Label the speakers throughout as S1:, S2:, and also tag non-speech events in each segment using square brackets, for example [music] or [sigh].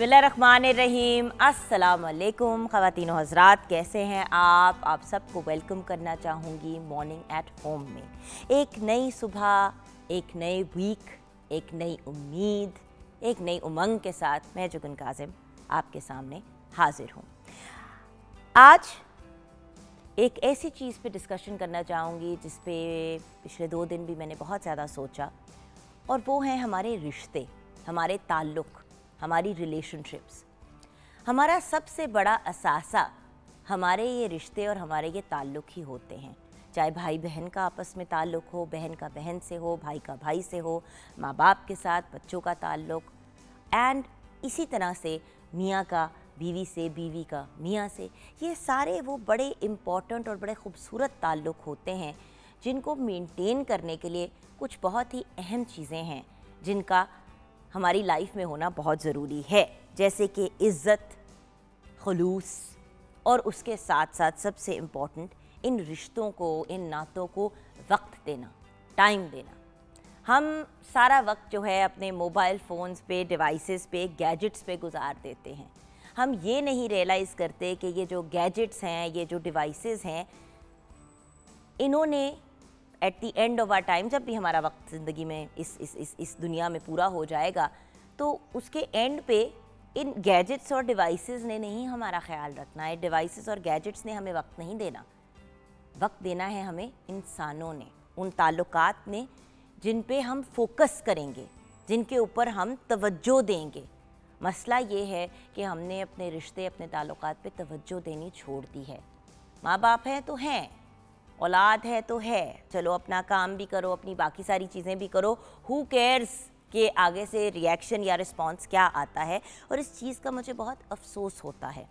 S1: बसमीम अल्लाम ख़वान हजरात कैसे हैं आप आप सबको वेलकम करना चाहूँगी मॉर्निंग एट होम में एक नई सुबह एक नए वीक एक नई उम्मीद एक नई उमंग के साथ मैं जुगन काजिम आपके सामने हाजिर हूँ आज एक ऐसी चीज़ पे डिस्कशन करना चाहूँगी जिस पे पिछले दो दिन भी मैंने बहुत ज़्यादा सोचा और वो हैं हमारे रिश्ते हमारे ताल्लुक़ हमारी रिलेशनशिप्स हमारा सबसे बड़ा असासा हमारे ये रिश्ते और हमारे ये ताल्लुक ही होते हैं चाहे भाई बहन का आपस में ताल्लुक हो बहन का बहन से हो भाई का भाई से हो माँ बाप के साथ बच्चों का ताल्लुक एंड इसी तरह से मियाँ का बीवी से बीवी का मियाँ से ये सारे वो बड़े इम्पॉर्टेंट और बड़े खूबसूरत ताल्लुक होते हैं जिनको मेंटेन करने के लिए कुछ बहुत ही अहम चीज़ें हैं जिनका हमारी लाइफ में होना बहुत ज़रूरी है जैसे कि इज़्ज़त खलूस और उसके साथ साथ सबसे इम्पॉर्टेंट इन रिश्तों को इन नातों को वक्त देना टाइम देना हम सारा वक्त जो है अपने मोबाइल फ़ोन्स पे डिवाइसेस पे गैजेट्स पे गुजार देते हैं हम ये नहीं रियलाइज़ करते कि ये जो गैजेट्स हैं ये जो डिवाइसेस हैं इन्होंने at the end of our time जब भी हमारा वक्त ज़िंदगी में इस इस इस इस दुनिया में पूरा हो जाएगा तो उसके एंड पे इन गैजेट्स और डिवाइसेस ने नहीं हमारा ख्याल रखना है डिवाइसेस और गैजेट्स ने हमें वक्त नहीं देना वक्त देना है हमें इंसानों ने उन तल्लक ने जिन पे हम फोकस करेंगे जिनके ऊपर हम तवज्जो देंगे मसला ये है कि हमने अपने रिश्ते अपने ताल्लुक पे तवज्जो देनी छोड़ दी है माँ बाप हैं तो हैं औलाद है तो है चलो अपना काम भी करो अपनी बाकी सारी चीज़ें भी करो हु केयर्स के आगे से रिएक्शन या रिस्पॉन्स क्या आता है और इस चीज़ का मुझे बहुत अफसोस होता है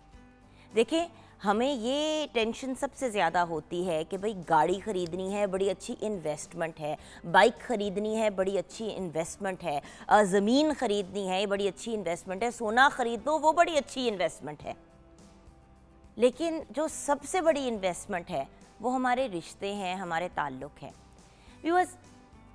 S1: देखें हमें ये टेंशन सबसे ज़्यादा होती है कि भाई गाड़ी ख़रीदनी है बड़ी अच्छी इन्वेस्टमेंट है बाइक ख़रीदनी है बड़ी अच्छी इन्वेस्टमेंट है ज़मीन ख़रीदनी है बड़ी अच्छी इन्वेस्टमेंट है सोना ख़रीद दो वो बड़ी अच्छी इन्वेस्टमेंट है लेकिन जो सबसे बड़ी इन्वेस्टमेंट है वो हमारे रिश्ते हैं हमारे ताल्लुक हैं व्यूअर्स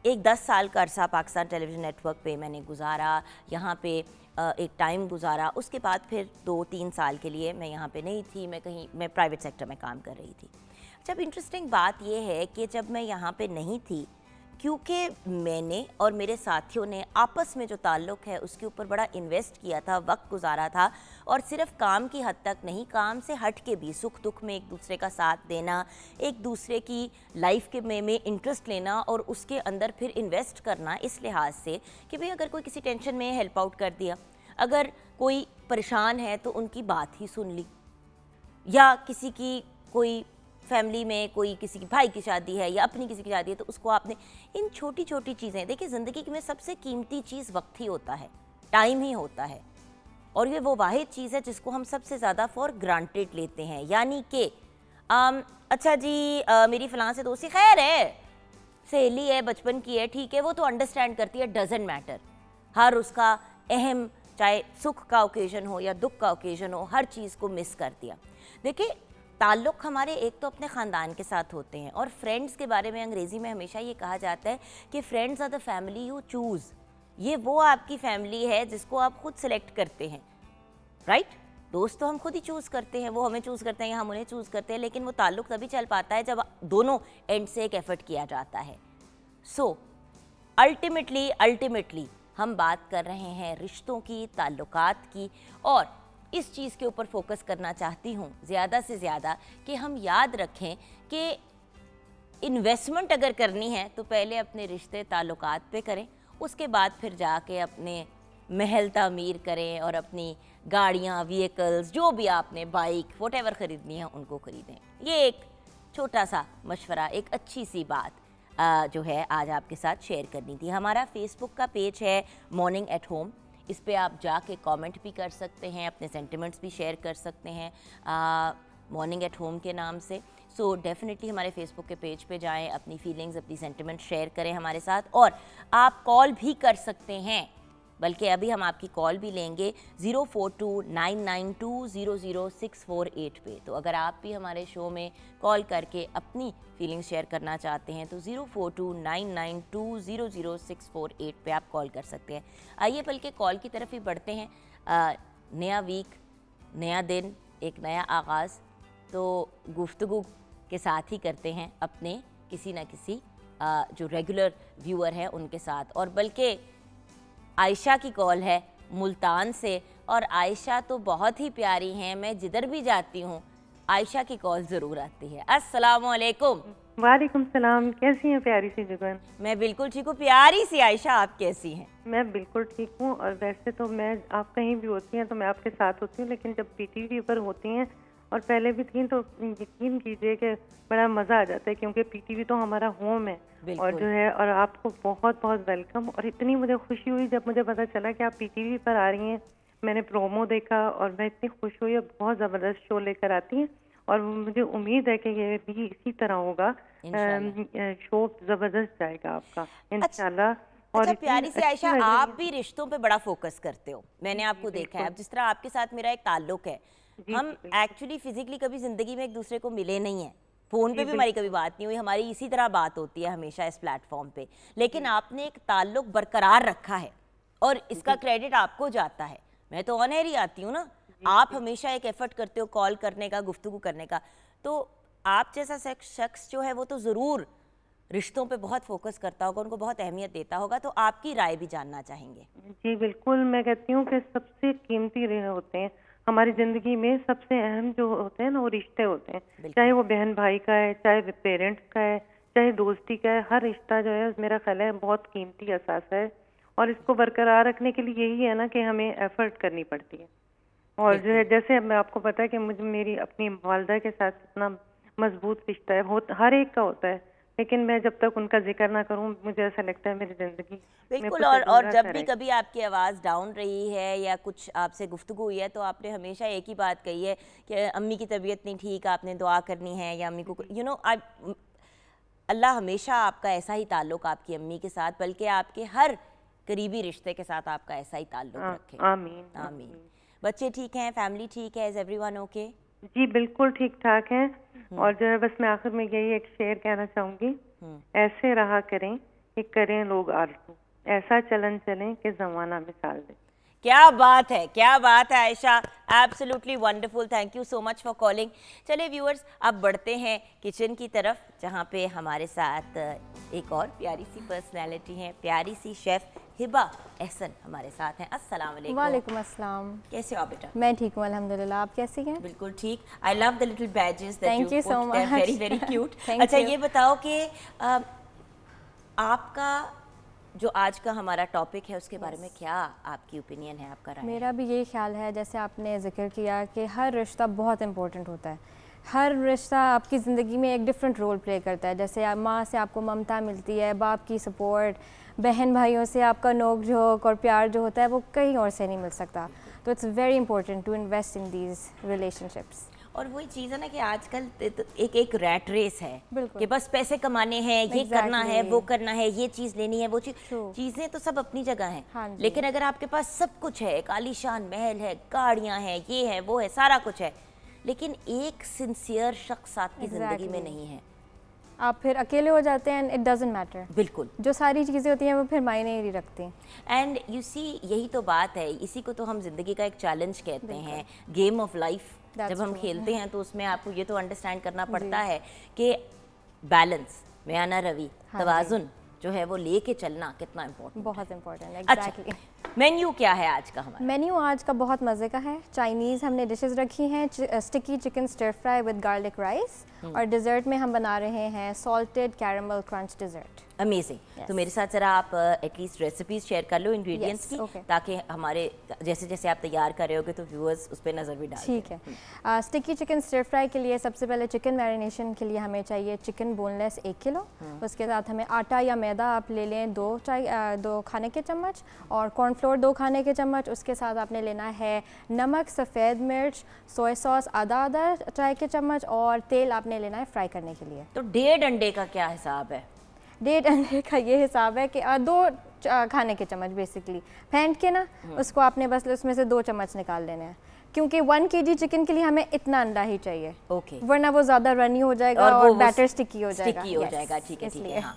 S1: एक दस साल का अरसा पाकिस्तान टेलीविज़न नेटवर्क पे मैंने गुजारा यहाँ पे एक टाइम गुजारा उसके बाद फिर दो तीन साल के लिए मैं यहाँ पे नहीं थी मैं कहीं मैं प्राइवेट सेक्टर में काम कर रही थी जब इंटरेस्टिंग बात यह है कि जब मैं यहाँ पे नहीं थी क्योंकि मैंने और मेरे साथियों ने आपस में जो ताल्लुक है उसके ऊपर बड़ा इन्वेस्ट किया था वक्त गुजारा था और सिर्फ काम की हद तक नहीं काम से हट के भी सुख दुख में एक दूसरे का साथ देना एक दूसरे की लाइफ के में में इंटरेस्ट लेना और उसके अंदर फिर इन्वेस्ट करना इस लिहाज से कि भाई अगर कोई किसी टेंशन में हेल्प आउट कर दिया अगर कोई परेशान है तो उनकी बात ही सुन ली या किसी की कोई फैमिली में कोई किसी की भाई की शादी है या अपनी किसी की शादी है तो उसको आपने इन छोटी छोटी चीज़ें देखिए ज़िंदगी में सबसे कीमती चीज़ वक्त ही होता है टाइम ही होता है और ये वो वाहिद चीज़ है जिसको हम सबसे ज़्यादा फॉर ग्रांटेड लेते हैं यानी कि अच्छा जी आ, मेरी फ़लाँ से दोस्ती खैर है सहेली है बचपन की है ठीक है वो तो अंडरस्टैंड करती है डजेंट मैटर हर उसका अहम चाहे सुख का ओकेजन हो या दुख का ओकेजन हो हर चीज़ को मिस कर दिया देखिए ताल्लुक़ हमारे एक तो अपने ख़ानदान के साथ होते हैं और फ्रेंड्स के बारे में अंग्रेज़ी में हमेशा ये कहा जाता है कि friends are the family you choose ये वो आपकी फैमिली है जिसको आप खुद सेलेक्ट करते हैं राइट दोस्त तो हम खुद ही चूज़ करते हैं वो हमें चूज़ करते हैं हम उन्हें चूज़ करते हैं लेकिन वो ताल्लुक़ तभी चल पाता है जब दोनों एंड से एक एफ़र्ट किया जाता है सो अल्टीमेटली अल्टीमेटली हम बात कर रहे हैं रिश्तों की ताल्लुकात की और इस चीज़ के ऊपर फोकस करना चाहती हूँ ज़्यादा से ज़्यादा कि हम याद रखें कि इन्वेस्टमेंट अगर करनी है तो पहले अपने रिश्ते ताल्लुक पे करें उसके बाद फिर जाके अपने महल तमीर करें और अपनी गाड़ियाँ व्हीकल्स जो भी आपने बाइक वट ख़रीदनी है उनको ख़रीदें ये एक छोटा सा मशवरा एक अच्छी सी बात आ, जो है आज आपके साथ शेयर करनी थी हमारा फेसबुक का पेज है मॉर्निंग एट होम इस पर आप जाके कमेंट भी कर सकते हैं अपने सेंटिमेंट्स भी शेयर कर सकते हैं मॉर्निंग एट होम के नाम से सो so, डेफिनेटली हमारे फेसबुक के पेज पे जाएं अपनी फीलिंग्स अपनी सेंटिमेंट शेयर करें हमारे साथ और आप कॉल भी कर सकते हैं बल्कि अभी हम आपकी कॉल भी लेंगे zero four two nine nine two zero zero six four eight पे तो अगर आप भी हमारे शो में कॉल करके अपनी फीलिंग शेयर करना चाहते हैं तो zero four two nine nine two zero zero six four eight पर आप कॉल कर सकते हैं आइए बल्कि कॉल की तरफ ही बढ़ते हैं आ, नया वीक नया दिन एक नया आगाज़ तो गुफ्तु के साथ ही करते हैं अपने किसी न किसी जो रेगुलर व्यूअर हैं उनके साथ और बल्कि आयशा की कॉल है मुल्तान से और आयशा तो बहुत ही प्यारी हैं मैं जिधर भी जाती हूँ आयशा की कॉल ज़रूर आती है असलकुम
S2: वालेकुम सलाम कैसी हैं प्यारी सी जुगन
S1: मैं बिल्कुल ठीक हूँ प्यारी सी आयशा आप कैसी हैं
S2: मैं बिल्कुल ठीक हूँ और वैसे तो मैं आप कहीं भी होती हैं तो मैं आपके साथ होती हूँ लेकिन जब पीटीवी पर होती हैं और पहले भी थी तो यकीन कीजिए कि बड़ा मज़ा आ जाता है क्योंकि पीटीवी तो हमारा होम है और जो है और आपको बहुत बहुत वेलकम और इतनी मुझे खुशी हुई जब मुझे पता चला कि आप पीटीवी पर आ रही हैं मैंने प्रोमो देखा और मैं इतनी खुश हुई और बहुत ज़बरदस्त शो लेकर आती हैं और मुझे उम्मीद है कि ये भी इसी तरह होगा शो ज़बरदस्त जाएगा आपका इनशाला अच्छा, अच्छा प्यारी से आयशा आप
S1: भी रिश्तों पे बड़ा फोकस करते हो मैंने आपको देखा है अब जिस तरह आपके साथ मेरा एक ताल्लुक है [laughs] हम एक्चुअली फिजिकली कभी जिंदगी में एक दूसरे को मिले नहीं है फ़ोन पे भी हमारी कभी बात नहीं हुई हमारी इसी तरह बात होती है हमेशा इस प्लेटफॉर्म पे लेकिन आपने एक ताल्लुक बरकरार रखा है और इसका क्रेडिट आपको जाता है मैं तो ऑन एयर ही आती हूँ ना आप हमेशा एक एफर्ट करते हो कॉल करने का गुफ्तु करने का तो आप जैसा शख्स जो है वो तो ज़रूर रिश्तों पे बहुत फोकस करता होगा उनको बहुत अहमियत देता होगा तो आपकी राय भी जानना चाहेंगे
S2: जी बिल्कुल मैं कहती हूँ कि सबसे कीमती होते हैं हमारी जिंदगी में सबसे अहम जो होते हैं ना वो रिश्ते होते हैं चाहे वो बहन भाई का है चाहे पेरेंट्स का है चाहे दोस्ती का है हर रिश्ता जो है मेरा ख्याल है बहुत कीमती असास है और इसको बरकरार रखने के लिए यही है ना कि हमें एफर्ट करनी पड़ती है और जो है जैसे मैं आपको पता है कि मुझे मेरी अपनी वालदा के साथ इतना मजबूत रिश्ता है हर एक का होता है लेकिन मैं जब तक उनका जिक्र ना करूं मुझे ऐसा लगता है मेरी ज़िंदगी बिल्कुल और और जब भी कभी
S1: आपकी आवाज़ डाउन रही है या कुछ आपसे गुफ्तु हुई है तो आपने हमेशा एक ही बात कही है कि अम्मी की तबीयत नहीं ठीक आपने दुआ करनी है या अम्मी को यू नो आप अल्लाह हमेशा आपका ऐसा ही ताल्लुक आपकी अम्मी के साथ बल्कि आपके हर करीबी रिश्ते के साथ आपका ऐसा ही ताल्लुक हाँ, रखे आमीन आमीन बच्चे ठीक हैं फैमिली ठीक है एज एवरी वन ओके
S2: जी बिल्कुल ठीक ठाक है हम्म। और जो है बस मैं आखिर में यही एक शेयर कहना चाहूंगी हम्म। ऐसे रहा करें कि करें लोग आरजू ऐसा चलन चलें कि जमाना मिसाल दे
S1: क्या बात है क्या बात है Aisha absolutely wonderful thank you so much for calling चले व्यूअर्स अब बढ़ते हैं किचन की तरफ जहाँ पे हमारे साथ एक और प्यारी सी पर्सनैलिटी है प्यारी सी शेफ़ हिबा एहसन हमारे साथ हैं अस्सलाम वालेकुम अस्सलाम कैसे हो बेटा मैं ठीक हूँ अल्हम्दुलिल्लाह आप कैसी हैं बिल्कुल ठीक I love the little badges thank you so much very very cute अच्छा you. ये बताओ कि आपका जो आज का हमारा टॉपिक है उसके yes. बारे में क्या आपकी ओपिनियन है आपका राय मेरा
S3: भी यही ख्याल है जैसे आपने जिक्र किया कि हर रिश्ता बहुत इंपॉर्टेंट होता है हर रिश्ता आपकी ज़िंदगी में एक डिफरेंट रोल प्ले करता है जैसे माँ से आपको ममता मिलती है बाप की सपोर्ट बहन भाइयों से आपका नोक झोंक और प्यार जो होता है वो कहीं और से नहीं मिल सकता तो it's very important to
S1: invest in these relationships और वही चीज़ है ना कि आजकल एक एक रैट रेस है कि बस पैसे कमाने हैं ये exactly. करना है वो करना है ये चीज़ लेनी है वो चीज़ चीज़ें तो सब अपनी जगह हैं हाँ लेकिन अगर आपके पास सब कुछ है एक आलिशान महल है गाड़ियाँ हैं ये है वो है सारा कुछ है लेकिन एक सिंसियर शख्स आपकी exactly. ज़िंदगी में नहीं है
S3: आप फिर अकेले हो जाते हैं इट डजेंट मैटर बिल्कुल जो सारी चीज़ें होती हैं वो फिर मायने ही
S1: रखते हैं एंड यू सी यही तो बात है इसी को तो हम जिंदगी का एक चैलेंज कहते हैं गेम ऑफ लाइफ जब हम खेलते हैं तो उसमें आपको ये तो अंडरस्टैंड करना पड़ता है कि बैलेंस म्याना रवि हाँ तोजुन जो है वो लेके चलना कितना इम्पोर्टेंट बहुत इम्पोर्टेंट है अच्छा, exactly. मेन्यू क्या है आज का हमारा
S3: मेन्यू आज का बहुत मज़े का है चाइनीज़ हमने डिशेस रखी हैं sticky chicken stir fry with garlic rice hmm. और डिज़र्ट में हम बना रहे हैं salted caramel crunch dessert
S1: amazing तो मेरे साथ जरा आप एटलीस्ट रेसिपीज शेयर कर लो इंग्रेडिएंट्स yes, की okay. ताकि हमारे जैसे जैसे आप तैयार कर रहे होगे तो व्यूअर्स उस पर नज़र भी डाल ठीक है
S3: स्टिकी चिकन स्टर फ्राई के लिए सबसे पहले चिकन मैरिनेशन के लिए हमें चाहिए चिकन बोनलेस एक किलो हम्म। उसके साथ हमें आटा या मैदा आप ले लें दो चाय दो खाने के चम्मच और कॉर्नफ्लोर दो खाने के चम्मच उसके साथ आपने लेना है नमक सफ़ेद मिर्च सोया सॉस आधा आधा चाय के चम्मच और तेल आप आपने लेना है फ्राई करने के लिए
S1: तो डेढ़ अंडे का क्या हिसाब है
S3: डेढ़ अंडे का ये हिसाब है कि दो खाने के चम्मच बेसिकली फेंट के ना हम्म। उसको आपने बस उसमें से दो चम्मच निकाल लेने हैं क्योंकि वन के जी चिकन के लिए हमें इतना अंडा ही चाहिए ओके okay. वरना वो ज्यादा रनी हो जाएगा और, और बैटर स्टिकी हो जाएगा स्टिकी हो जाएगा ठीक है ठीक है हाँ।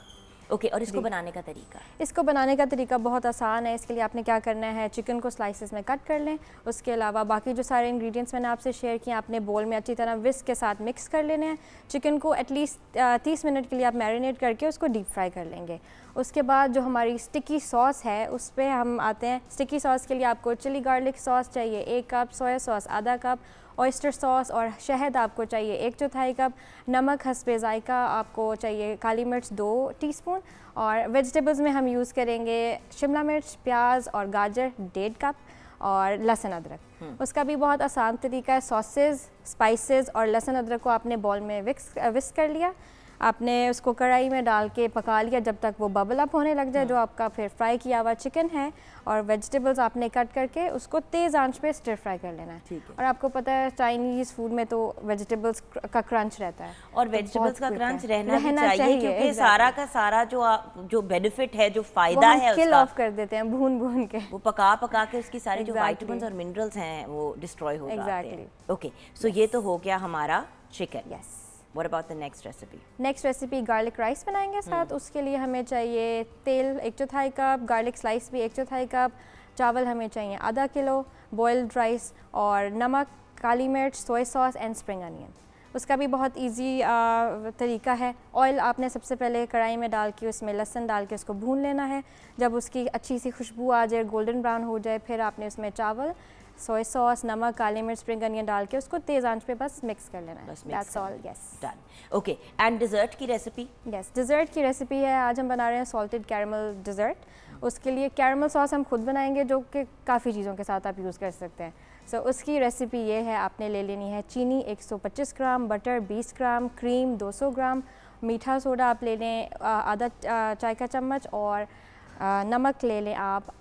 S1: ओके और इसको बनाने का तरीका
S3: इसको बनाने का तरीका बहुत आसान है इसके लिए आपने क्या करना है चिकन को स्लाइसिस में कट कर लें उसके अलावा बाकी जो सारे इंग्रेडिएंट्स मैंने आपसे शेयर किए आपने बोल में अच्छी तरह विस्क के साथ मिक्स कर लेने हैं चिकन को एटलीस्ट तीस मिनट के लिए आप मैरिनेट करके उसको डीप फ्राई कर लेंगे उसके बाद जो हमारी स्टिकी सॉस है उस पर हम आते हैं स्टिकी सॉस के लिए आपको चिली गार्लिक सॉस चाहिए एक कप सोया सॉस आधा कप ऑयस्टर सॉस और शहद आपको चाहिए एक चौथाई कप नमक हंसपे ज़ायका आपको चाहिए काली मिर्च दो टीस्पून और वेजिटेबल्स में हम यूज़ करेंगे शिमला मिर्च प्याज और गाजर डेढ़ कप और लहसुन अदरक हम्म। उसका भी बहुत आसान तरीका है सॉसेज स्पाइसेस और लहसुन अदरक को आपने बॉल में विक्स विक्स uh, कर लिया आपने उसको कढ़ाई में डाल के पका लिया जब तक वो बबल अप होने लग जाए हाँ। जो आपका फिर फ्राई किया हुआ चिकन है और वेजिटेबल्स आपने कट करके उसको तेज़ आंच पे स्टर फ्राई कर लेना है और आपको पता है चाइनीज़ फूड में तो वेजिटेबल्स का क्रंच रहता है और वेजिटेबल्स तो का क्रंच रहना, रहना चाहिए, चाहिए क्योंकि सारा
S1: का सारा जो जो बेनिफिट है जो फ़ायदा है किल ऑफ कर देते हैं भून भून के वो पका पका के उसकी सारी जो वाइटमिन और मिनरल्स हैं वो डिस्ट्रॉय हो जाते हैं ओके सो ये तो हो गया हमारा chicken yes What about the next recipe?
S3: Next recipe garlic rice बनाएंगे साथ hmm. उसके लिए हमें चाहिए तेल एक चौथाई कप garlic slice भी एक चौथाई कप चावल हमें चाहिए आधा किलो boiled rice और नमक काली मिर्च सोए सॉस एंड स्प्रिंग अनियन उसका भी बहुत इजी तरीका है ऑयल आपने सबसे पहले कढ़ाई में डाल के उसमें लहसन डाल के उसको भून लेना है जब उसकी अच्छी सी खुशबू आ जाए गोल्डन ब्राउन हो जाए फिर आपने उसमें चावल सोया सॉस नमक काली मिर्च स्प्रिंग अनियन डाल के उसको तेज़ आंच पे बस मिक्स कर लेना है that's all yes done
S1: okay and dessert की रेसिपी यस डिज़र्ट की रेसिपी
S3: है आज हम बना रहे हैं सॉल्टेड कैरमल डिज़र्ट उसके लिए कैरमल सॉस हम खुद बनाएंगे जो कि काफ़ी चीज़ों के साथ आप यूज़ कर सकते हैं सो so, उसकी रेसिपी ये है आपने ले लेनी है चीनी 125 ग्राम बटर 20 ग्राम क्रीम 200 ग्राम मीठा सोडा आप ले लें आधा चाय का चम्मच और नमक ले लें आप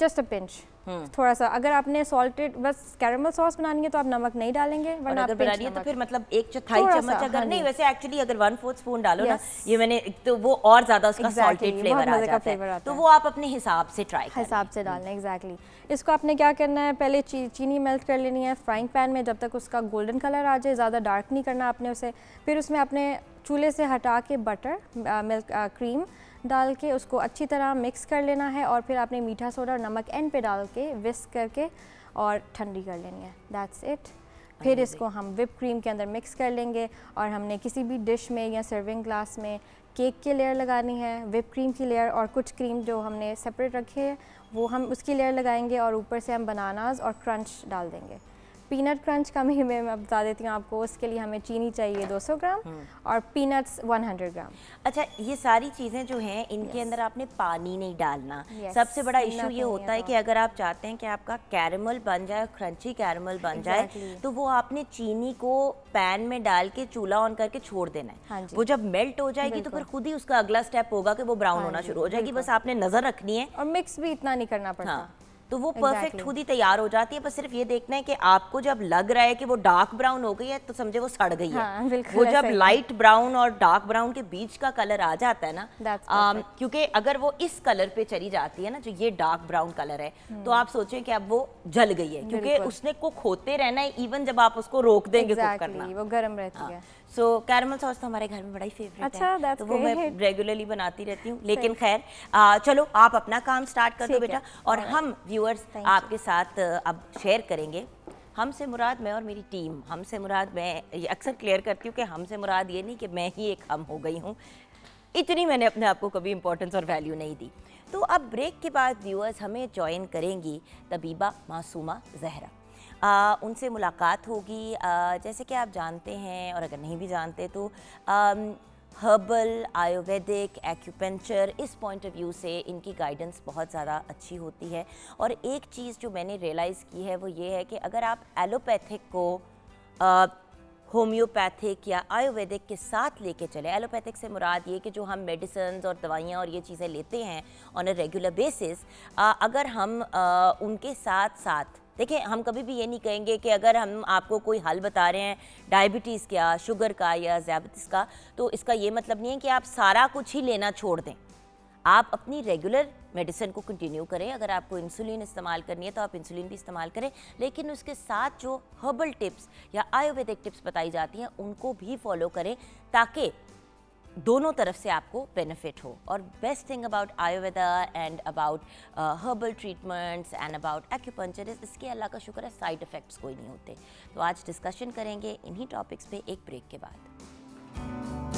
S3: जस्ट अ पिंच हम्म। थोड़ा सा अगर आपने सॉल्टेड बस कैरमल सॉस बनानी है
S1: तो आप नमक नहीं डालेंगे वरना अगर है तो फिर मतलब एक चौथाई चम्मच अगर हाँ नहीं वैसे एक्चुअली अगर वन फोर्थ स्पून डालो ना ये मैंने तो वो और ज्यादा उसका सॉल्टेड फ्लेवर आ जाता है तो वो आप अपने हिसाब
S3: से ट्राई हिसाब से हम्म। डालना एग्जैक्टली इसको आपने क्या करना है पहले चीनी मेल्ट कर लेनी है फ्राइंग पैन में जब तक उसका गोल्डन कलर आ जाए ज़्यादा डार्क नहीं करना आपने उसे फिर उसमें आपने चूल्हे से हटा के बटर मिल्क क्रीम डाल के उसको अच्छी तरह मिक्स कर लेना है और फिर आपने मीठा सोडा और नमक एंड पे डाल के विस्क करके और ठंडी कर लेनी है दैट्स इट फिर इसको हम विप क्रीम के अंदर मिक्स कर लेंगे और हमने किसी भी डिश में या सर्विंग ग्लास में केक की लेयर लगानी है विप क्रीम की लेयर और कुछ क्रीम जो हमने सेपरेट रखे हैं वो हम उसकी लेयर लगाएंगे और ऊपर से हम बनानाज और क्रंच डाल देंगे पीनट क्रंच का भी मैं मैं बता देती हूँ आपको उसके लिए हमें चीनी चाहिए 200 ग्राम हम्म। और पीनट्स
S1: 100 ग्राम अच्छा ये सारी चीज़ें जो हैं इनके अंदर आपने पानी नहीं डालना सबसे बड़ा इशू ये होता है तो। कि अगर आप चाहते हैं कि आपका कैरमल बन जाए क्रंची कैरमल बन जाए तो वो आपने चीनी को पैन में डाल के चूल्हा ऑन करके छोड़ देना है हाँ वो जब मेल्ट हो जाएगी तो फिर खुद ही उसका अगला स्टेप होगा कि वो ब्राउन हाँ होना शुरू हो जाएगी बस आपने नज़र रखनी है और मिक्स भी इतना नहीं करना पड़ता हाँ। तो वो परफेक्ट खुद ही तैयार हो जाती है पर सिर्फ ये देखना है कि आपको जब लग रहा है कि वो डार्क ब्राउन हो गई है तो समझे वो सड़ गई हाँ, है वो जब लाइट ब्राउन और डार्क ब्राउन के बीच का कलर आ जाता है ना um, क्योंकि अगर वो इस कलर पे चली जाती है ना जो ये डार्क ब्राउन कलर है हम्म। तो आप सोचें कि अब वो जल गई है क्योंकि उसने को खोते रहना है इवन जब आप उसको रोक देंगे करना वो गर्म रहती हाँ। है सो कैरमल सॉस तो हमारे घर में बड़ा ही फेवरेट अच्छा, है तो वो मैं रेगुलरली बनाती रहती हूँ लेकिन खैर चलो आप अपना काम स्टार्ट कर दो बेटा और हम व्यूअर्स आपके साथ अब शेयर करेंगे हमसे मुराद मैं और मेरी टीम हमसे मुराद मैं अक्सर क्लियर करती हूँ कि हमसे मुराद ये नहीं कि मैं ही एक हम हो गई हूँ इतनी मैंने अपने आप को कभी इंपॉर्टेंस और वैल्यू नहीं दी तो अब ब्रेक के बाद व्यूअर्स हमें ज्वाइन करेंगी तबीबा मासूमा जहरा आ, उनसे मुलाकात होगी आ, जैसे कि आप जानते हैं और अगर नहीं भी जानते तो आ, हर्बल आयुर्वेदिक एक्यूपेंचर इस पॉइंट ऑफ व्यू से इनकी गाइडेंस बहुत ज़्यादा अच्छी होती है और एक चीज़ जो मैंने रियलाइज़ की है वो ये है कि अगर आप एलोपैथिक को होम्योपैथिक या आयुर्वेदिक के साथ लेके चले एलोपैथिक से मुराद ये कि जो हम मेडिसन्स और दवाइयाँ और ये चीज़ें लेते हैं ऑन अ रेगुलर बेसिस अगर हम आ, उनके साथ साथ देखिए हम कभी भी ये नहीं कहेंगे कि अगर हम आपको कोई हल बता रहे हैं डायबिटीज़ का शुगर का या ज़्याबतिस का तो इसका ये मतलब नहीं है कि आप सारा कुछ ही लेना छोड़ दें आप अपनी रेगुलर मेडिसिन को कंटिन्यू करें अगर आपको इंसुलिन इस्तेमाल करनी है तो आप इंसुलिन भी इस्तेमाल करें लेकिन उसके साथ जो हर्बल टिप्स या आयुर्वेदिक टिप्स बताई जाती हैं उनको भी फॉलो करें ताकि दोनों तरफ से आपको बेनिफिट हो और best thing about Ayurveda and about herbal treatments and about acupuncture is इसके अल्लाह का शुक्र है साइड इफ़ेक्ट्स कोई नहीं होते तो आज डिस्कशन करेंगे इन्हीं टॉपिक्स पे एक ब्रेक के बाद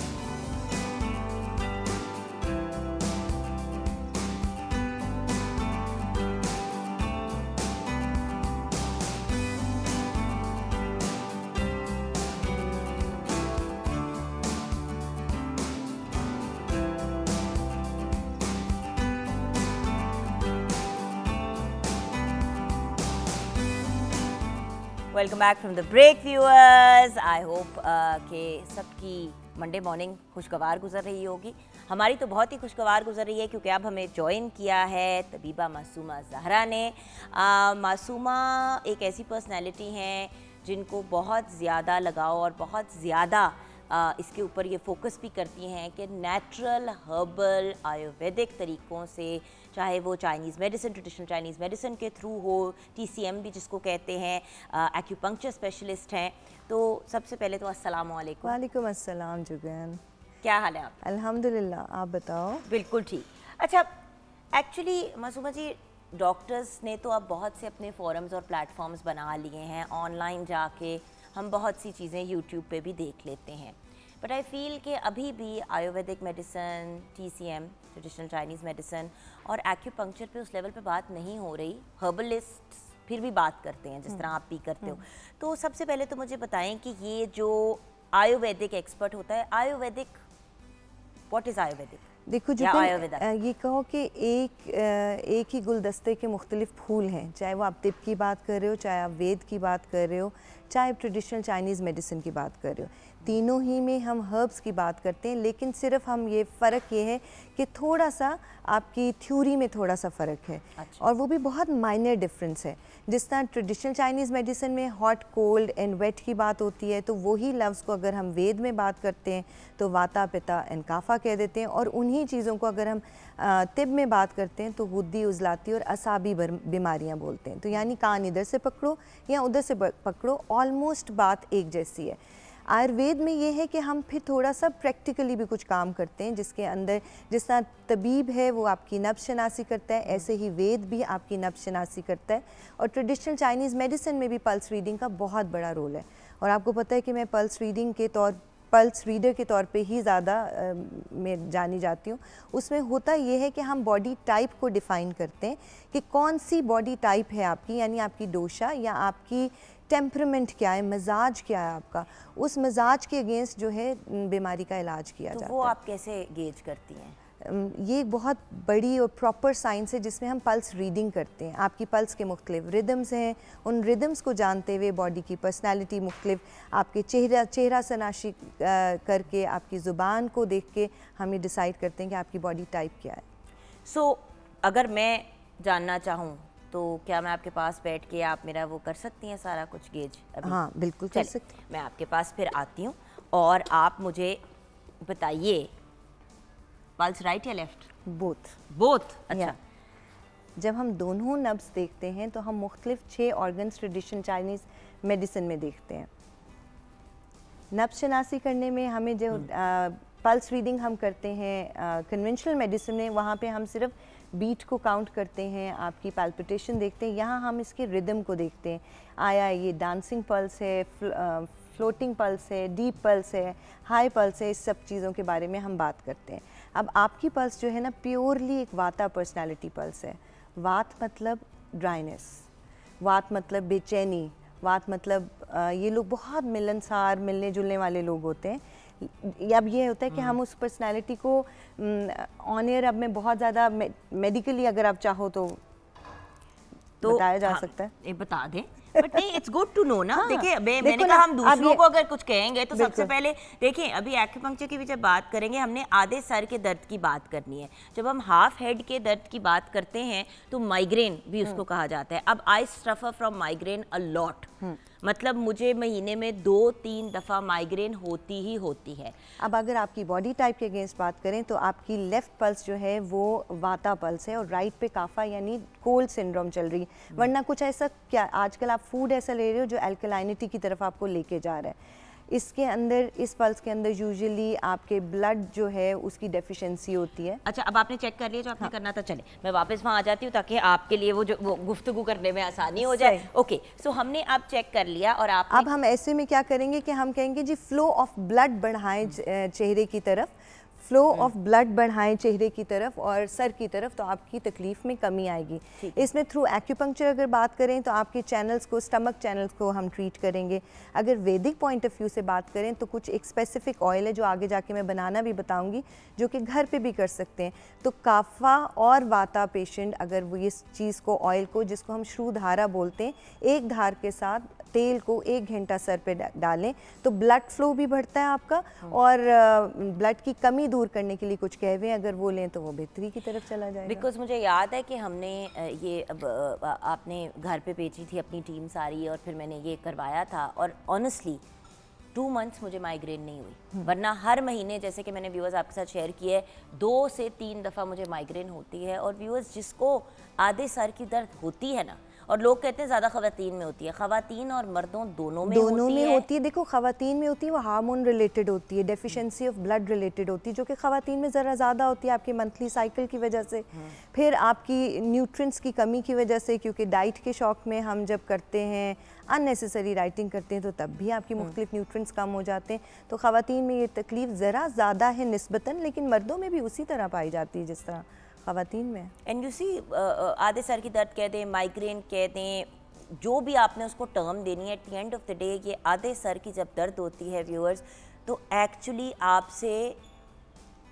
S1: welcome back from the break viewers I hope के सबकी मंडे मॉर्निंग खुशगवार गुजर रही होगी हमारी तो बहुत ही खुशगवार गुजर रही है क्योंकि अब हमें ज्वाइन किया है तबीबा मासूमा जहरा ने मासूमा एक ऐसी पर्सनैलिटी हैं जिनको बहुत ज़्यादा लगाव और बहुत ज़्यादा इसके ऊपर ये फोकस भी करती हैं कि नेचुरल हर्बल आयुर्वेदिक तरीक़ों से चाहे वो Chinese medicine traditional Chinese medicine के थ्रू हो टीसीएम भी जिसको कहते हैं एक्यूपंक्चर स्पेशलिस्ट हैं तो सबसे पहले तो अस्सलाम वालेकुम
S4: वालेकुम अस्सलाम जुगैन क्या हाल है आप अल्हम्दुलिल्लाह आप बताओ बिल्कुल ठीक
S1: अच्छा एक्चुअली मासूमा जी डॉक्टर्स ने तो अब बहुत से अपने फोरम्स और प्लेटफॉर्म्स बना लिए हैं ऑनलाइन जाके हम बहुत सी चीज़ें यूट्यूब पे भी देख लेते हैं बट आई फील कि अभी भी Ayurvedic medicine T C M traditional Chinese medicine और एक्यूपंक्चर पे उस लेवल पे बात नहीं हो रही हर्बलिस्ट फिर भी बात करते हैं जिस तरह आप भी करते हो हम्म, हम्म। तो सबसे पहले तो मुझे बताएं कि ये जो आयुर्वेदिक एक्सपर्ट होता है आयुर्वेदिक वॉट इज़ आयुर्वेदिक
S4: देखो जो ये कहो कि एक एक ही गुलदस्ते के मुख्तलिफ फूल हैं चाहे वो आप तिब की बात कर रहे हो चाहे आप वेद की बात कर रहे हो चाहे ट्रेडिशनल चाइनीज़ मेडिसिन की बात कर रहे हो तीनों ही में हम हर्ब्स की बात करते हैं लेकिन सिर्फ हम ये फ़र्क ये है कि थोड़ा सा आपकी थ्योरी में थोड़ा सा फ़र्क है अच्छा। और वो भी बहुत माइनर डिफरेंस है जिस तरह ट्रेडिशनल चाइनीज़ मेडिसिन में हॉट कोल्ड एंड वेट की बात होती है तो वही लफ्ज़ को अगर हम वेद में बात करते हैं तो वाता पिता एंड काफ़ा कह देते हैं और उन्हीं चीज़ों को अगर हम तिब में बात करते हैं तो गुद्दी उजलाती और असाबी बीमारियाँ बोलते हैं तो यानी कान इधर से पकड़ो या उधर से पकड़ो ऑलमोस्ट बात एक जैसी है आयुर्वेद में ये है कि हम फिर थोड़ा सा प्रैक्टिकली भी कुछ काम करते हैं जिसके अंदर जिस तरह तबीब है वो आपकी नब शनासी करता है ऐसे ही वेद भी आपकी नब शनासी करता है और ट्रेडिशनल चाइनीज़ मेडिसिन में भी पल्स रीडिंग का बहुत बड़ा रोल है और आपको पता है कि मैं पल्स रीडिंग के तौर पल्स रीडर के तौर पे ही ज़्यादा मैं जानी जाती हूँ उसमें होता यह है कि हम बॉडी टाइप को डिफ़ाइन करते हैं कि कौन सी बॉडी टाइप है आपकी यानी आपकी डोशा या आपकी टेम्परमेंट क्या है मिजाज क्या है आपका उस मिजाज के अगेंस्ट जो है बीमारी का इलाज किया तो जाता है
S1: वो आप कैसे गेज करती हैं
S4: ये एक बहुत बड़ी और प्रॉपर साइंस है जिसमें हम पल्स रीडिंग करते हैं आपकी पल्स के मुख्तलिफ रिदम्स हैं उन रिदम्स को जानते हुए बॉडी की पर्सनालिटी मुख्तलिफ आपके चेहरा चेहरा सनाशी करके आपकी ज़ुबान को देख के हम ये डिसाइड करते हैं कि आपकी बॉडी टाइप क्या है
S1: सो so, अगर मैं जानना चाहूँ तो क्या मैं आपके पास बैठ के आप मेरा वो कर सकती हैं सारा कुछ गेज अभी
S4: हाँ बिल्कुल कर सकती
S1: मैं आपके पास फिर आती हूँ और आप मुझे बताइए पल्स राइट या लेफ्ट बोथ बोथ अच्छा
S4: जब हम दोनों नब्स देखते हैं तो हम मुख्तलिफ छः ऑर्गन्स ट्रेडिशन चाइनीज़ मेडिसिन में देखते हैं नब्स शनासी करने में हमें जो पल्स हम्म। रीडिंग हम करते हैं कन्वेंशनल मेडिसिन में वहाँ पे हम सिर्फ बीट को काउंट करते हैं आपकी पैल्पिटेशन देखते हैं यहाँ हम इसके रिदम को देखते हैं आया ये डांसिंग पल्स है फ्लोटिंग पल्स है डीप पल्स है हाई पल्स है इस सब चीज़ों के बारे में हम बात करते हैं अब आपकी पल्स जो है ना प्योरली एक वाता पर्सनैलिटी पल्स है वात मतलब ड्राइनेस वात मतलब बेचैनी वात मतलब ये लोग बहुत मिलनसार मिलने जुलने वाले लोग होते हैं अब ये होता है कि हाँ। हम उस पर्सनैलिटी को ऑन एयर अब में बहुत ज़्यादा मेडिकली अगर आप चाहो तो
S1: तो बताया जा हाँ, सकता है ये बता दें बट नहीं इट्स गुड टू नो ना हाँ, देखिए मैंने कहा हम दूसरों को अगर कुछ कहेंगे तो सबसे पहले देखिए अभी एक्यूपंक्चर की भी जब बात करेंगे हमने आधे सर के दर्द की बात करनी है जब हम हाफ हेड के दर्द की बात करते हैं तो माइग्रेन भी हम्म। उसको कहा जाता है अब I suffer from migraine a lot hmm. मतलब मुझे महीने में दो तीन दफ़ा माइग्रेन होती ही होती है
S4: अब अगर आपकी बॉडी टाइप के अगेंस्ट बात करें तो आपकी लेफ़्ट पल्स जो है वो वाता पल्स है और राइट पे काफ़ा यानी कोल्ड सिंड्रोम चल रही है हम्म। वरना कुछ ऐसा क्या आजकल आप फूड ऐसा ले रहे हो जो एल्कलाइनिटी की तरफ आपको लेके जा रहा है इसके अंदर इस पल्स के अंदर यूजुअली आपके ब्लड जो है
S1: उसकी डेफिशिएंसी होती है अच्छा अब आपने चेक कर लिया जो आपने हाँ। करना था चले मैं वापस वहाँ आ जाती हूँ ताकि आपके लिए वो जो वो गुफ्तगु करने में आसानी हो जाए ओके सो हमने आप चेक कर लिया और आप
S4: अब हम ऐसे में क्या करेंगे कि हम कहेंगे जी फ्लो ऑफ ब्लड बढ़ाएं चेहरे की तरफ फ्लो हम्म। ऑफ ब्लड बढ़ाएं चेहरे की तरफ और सर की तरफ तो आपकी तकलीफ में कमी आएगी इसमें थ्रू एक्यूपंक्चर अगर बात करें तो आपके चैनल्स को स्टमक चैनल्स को हम ट्रीट करेंगे अगर वैदिक पॉइंट ऑफ व्यू से बात करें तो कुछ एक स्पेसिफिक ऑयल है जो आगे जाके मैं बनाना भी बताऊँगी जो कि घर पर भी कर सकते हैं तो काफा और वाता पेशेंट अगर वो इस चीज़ को ऑयल को जिसको हम श्रू धारा बोलते हैं एक धार के साथ तेल को एक घंटा सर पे डालें तो ब्लड फ्लो भी बढ़ता है आपका और ब्लड की कमी दूर करने के लिए कुछ कह अगर वो लें तो वो बेहतरी की तरफ चला जाए बिकॉज
S1: मुझे याद है कि हमने ये आपने घर पे बेची थी अपनी टीम सारी और फिर मैंने ये करवाया था और ऑनेस्टली टू मंथ्स मुझे माइग्रेन नहीं हुई हम्म। वरना हर महीने जैसे कि मैंने व्यूअर्स आपके साथ शेयर किया है दो से तीन दफ़ा मुझे माइग्रेन होती है और व्यूअर्स जिसको आधे सर की दर्द होती है ना और लोग कहते हैं ज़्यादा खातन में होती है खातन और मर्दों दोनों में दोनों होती में है।
S4: होती है देखो खातन में होती है वो हार्मोन रिलेटेड होती है डेफिशिएंसी ऑफ ब्लड रिलेटेड होती है जो कि खातन में ज़रा ज़्यादा होती है आपकी मंथली साइकिल की वजह से हम्म। फिर आपकी न्यूट्रंस की कमी की वजह से क्योंकि डाइट के शौक में हम जब करते हैं अननेसेसरी राइटिंग करते हैं तो तब भी आपकी हम्म। मुख्तलिफ न्यूट्रंस कम हो जाते हैं तो खातन में ये तकलीफ़ ज़रा ज़्यादा है नस्बता लेकिन मर्दों में भी उसी तरह पाई जाती है जिस तरह खातन में
S1: एंड यू सी आधे सर की दर्द कह दें माइग्रेन कह दें जो भी आपने उसको टर्म देनी है at the end of the day ये आधे सर की जब दर्द होती है व्यूअर्स तो एक्चुअली आपसे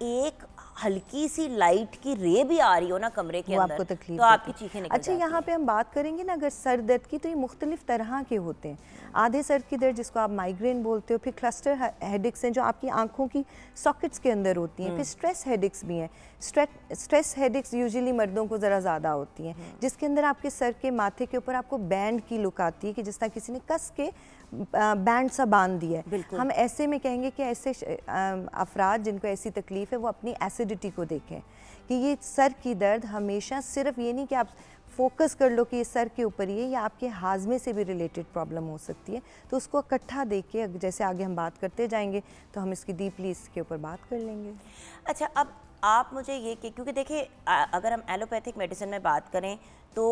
S1: एक हल्की सी लाइट की रे भी आ रही हो ना कमरे के अंदर आपको तो आपकी चीखें निकल अच्छा यहाँ
S4: पे हम बात करेंगे ना अगर सर दर्द की तो ये मुख्तलिफ तरह के होते हैं आधे सर की दर्द जिसको आप माइग्रेन बोलते हो फिर क्लस्टर हेडिक्स हैं जो आपकी आंखों की सॉकेट्स के अंदर होती हैं फिर स्ट्रेस हम्म। हेडिक्स भी हैं स्ट्रेस हेडिक्स यूजुअली मर्दों को ज़रा ज़्यादा होती हैं हम्म। जिसके अंदर आपके सर के माथे के ऊपर आपको बैंड की लुक आती है कि जिस तरह किसी ने कस के बैंड सा बांध दिया है हम ऐसे में कहेंगे कि ऐसे अफराद जिनको ऐसी तकलीफ़ है वो अपनी एसिडिटी को देखें कि ये सर की दर्द हमेशा सिर्फ ये नहीं कि आप फोकस कर लो कि ये सर के ऊपर ही है या आपके हाजमे से भी रिलेटेड प्रॉब्लम हो सकती है तो उसको इकट्ठा दे के जैसे आगे हम बात करते जाएंगे तो हम इसकी डीपली इसके ऊपर बात कर लेंगे
S1: अच्छा अब आप मुझे ये कि क्योंकि देखिए अगर हम एलोपैथिक मेडिसिन में बात करें तो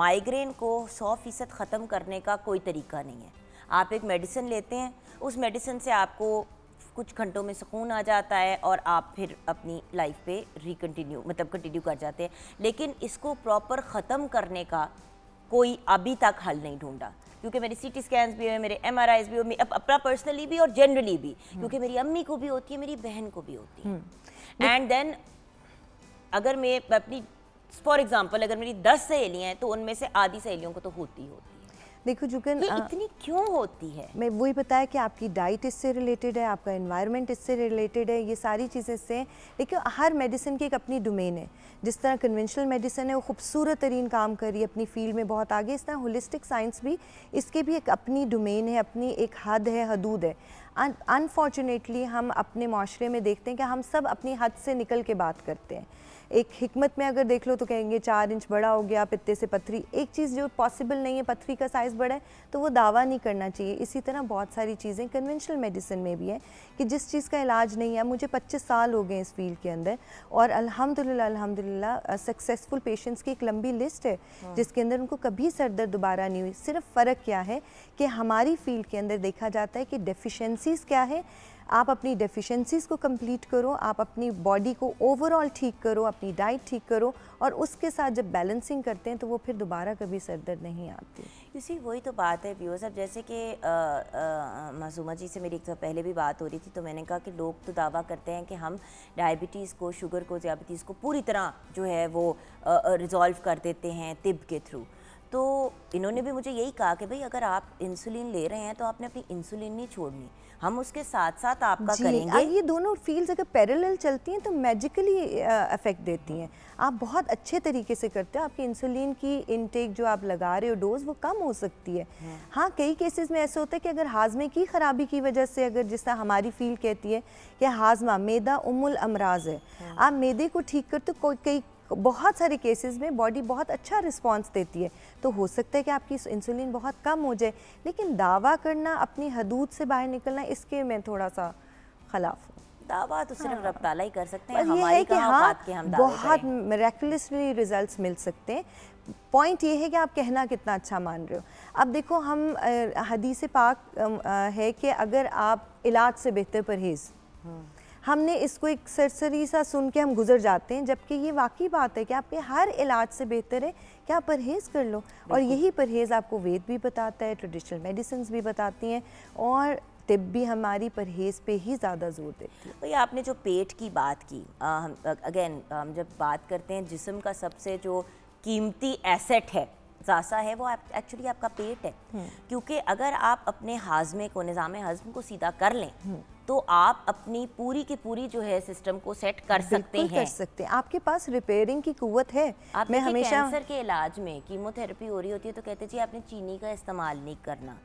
S1: माइग्रेन को 100 फ़ीसद ख़त्म करने का कोई तरीका नहीं है आप एक मेडिसिन लेते हैं उस मेडिसिन से आपको कुछ घंटों में सुकून आ जाता है और आप फिर अपनी लाइफ पे रिकन्टिन्यू मतलब कंटिन्यू कर जाते हैं लेकिन इसको प्रॉपर ख़त्म करने का कोई अभी तक हल नहीं ढूंढा क्योंकि मेरे सी टी स्कैन भी हुए मेरे एम आर आईज भी हुए अपना पर्सनली भी और जनरली भी हम्म। क्योंकि मेरी अम्मी को भी होती है मेरी बहन को भी होती है एंड हम्म। देन अगर मैं अपनी फॉर एग्ज़ाम्पल अगर मेरी दस सहेलियाँ हैं तो उनमें से आधी सहेलियों को तो होती होती
S4: देखो जुगन इतनी क्यों होती है मैं वही बताया कि आपकी डाइट इससे रिलेटेड है आपका इन्वायरमेंट इससे रिलेटेड है ये सारी चीज़ें इससे देखिए हर मेडिसिन की एक अपनी डोमेन है जिस तरह कन्वेंशनल मेडिसिन है वो खूबसूरत तरीन काम कर रही है अपनी फील्ड में बहुत आगे इस तरह होलिस्टिक साइंस भी इसके भी एक अपनी डोमेन है अपनी एक हद है हदूद है अनफॉर्चुनेटली हम अपने माशरे में देखते हैं कि हम सब अपनी हद से निकल के बात करते हैं एक हमत में अगर देख लो तो कहेंगे चार इंच बड़ा हो गया पत्ते से पथरी एक चीज़ जो पॉसिबल नहीं है पथरी का साइज़ बड़ा है तो वो दावा नहीं करना चाहिए इसी तरह बहुत सारी चीज़ें कन्वेंशनल मेडिसिन में भी हैं कि जिस चीज़ का इलाज नहीं है मुझे पच्चीस साल हो गए इस फील्ड के अंदर और अलहमदिल्ला अलहमदिल्ला सक्सेसफुल पेशेंट्स की एक लंबी लिस्ट है हाँ। जिसके अंदर उनको कभी सर दर्द दोबारा नहीं हुई सिर्फ फ़र्क क्या है कि हमारी फील्ड के अंदर देखा जाता है कि डेफिशेंसीज़ क्या है आप अपनी डेफिशिएंसीज को कंप्लीट करो आप अपनी बॉडी को ओवरऑल ठीक करो अपनी डाइट ठीक करो और उसके साथ जब बैलेंसिंग करते हैं तो वो फिर दोबारा कभी सर दर्द नहीं आती
S1: इसी वही तो बात है व्यूअर्स अब जैसे कि मासूमा जी से मेरी एक तो पहले भी बात हो रही थी तो मैंने कहा कि लोग तो दावा करते हैं कि हम डायबिटीज़ को शुगर को डायबिटीज़ को पूरी तरह जो है वो रिज़ॉल्व कर देते हैं तिब के थ्रू तो इन्होंने भी मुझे यही कहा कि भाई अगर आप इंसुलिन ले रहे हैं तो आपने अपनी इंसुलिन नहीं छोड़नी हम उसके साथ साथ आपका जी, करेंगे आ, ये
S4: दोनों फील्ड्स अगर पैरेलल चलती हैं तो मैजिकली अफेक्ट देती हैं आप बहुत अच्छे तरीके से करते हो आपकी इंसुलिन की इनटेक जो आप लगा रहे हो डोज वो कम हो सकती है हाँ, हाँ कई केसेस में ऐसा होता है कि अगर हाजमे की ख़राबी की वजह से अगर जिस तरह हमारी फील्ड कहती है कि हाजमा मैदा उमुल अमराज है हाँ। आप मैदे को ठीक करते हो कई बहुत सारे केसेस में बॉडी बहुत अच्छा रिस्पॉन्स देती है तो हो सकता है कि आपकी इंसुलिन बहुत कम हो जाए लेकिन दावा करना अपनी हदूद से बाहर निकलना इसके मैं थोड़ा सा खिलाफ हूँ
S1: दावा तो सिर्फ हाँ। रब ताला ही कर सकते हैं हमारी है कि हाँ, के हम बहुत
S4: मेरेकुलसली रिजल्ट्स मिल सकते हैं पॉइंट ये है कि आप कहना कितना अच्छा मान रहे हो अब देखो हम हदीसी पाक है कि अगर आप इलाज से बेहतर परहेज़ हम्म। हमने इसको एक सरसरी सा सुन के हम गुजर जाते हैं जबकि ये वाकई बात है कि आपके हर इलाज से बेहतर है कि आप परहेज़ कर लो और यही परहेज़ आपको वेद भी बताता है ट्रेडिशनल मेडिसिन भी बताती हैं और तिब भी हमारी परहेज़ पे ही ज़्यादा जोर देती है
S1: भैया आपने जो पेट की बात की आ, हम अगेन हम जब बात करते हैं जिसम का सबसे जो कीमती एसेट है जासा है वो आप, एक्चुअली आपका पेट है हम्म। क्योंकि अगर आप अपने हाजमे को निज़ाम हज़म को सीधा कर लें हम्म। तो आप अपनी पूरी की पूरी जो है सिस्टम को सेट कर सकते हैं कर
S4: सकते हैं आपके पास रिपेयरिंग की कुवत है आप मैं हमेशा कैंसर
S1: के इलाज में कीमोथेरेपी हो रही होती है तो कहते जी आपने चीनी का इस्तेमाल नहीं करना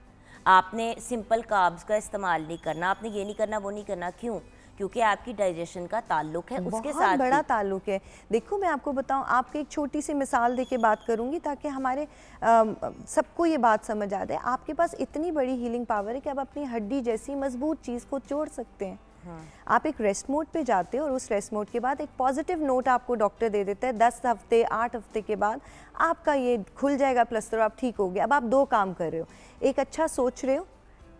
S1: आपने सिंपल काब्स का इस्तेमाल नहीं करना आपने ये नहीं करना वो नहीं करना क्यों क्योंकि आपकी डाइजेशन का ताल्लुक है उसके साथ बड़ा
S4: ताल्लुक है देखो मैं आपको बताऊँ आपकी एक छोटी सी मिसाल दे के बात करूँगी ताकि हमारे सबको ये बात समझ आ जाए आपके पास इतनी बड़ी हीलिंग पावर है कि आप अपनी हड्डी जैसी मजबूत चीज़ को जोड़ सकते हैं हाँ। आप एक रेस्ट मोड पे जाते हो और उस रेस्ट मोड के बाद एक पॉजिटिव नोट आपको डॉक्टर दे देता है दस हफ्ते आठ हफ्ते के बाद आपका ये खुल जाएगा प्लस्तर तो आप ठीक हो गए अब आप दो काम कर रहे हो एक अच्छा सोच रहे हो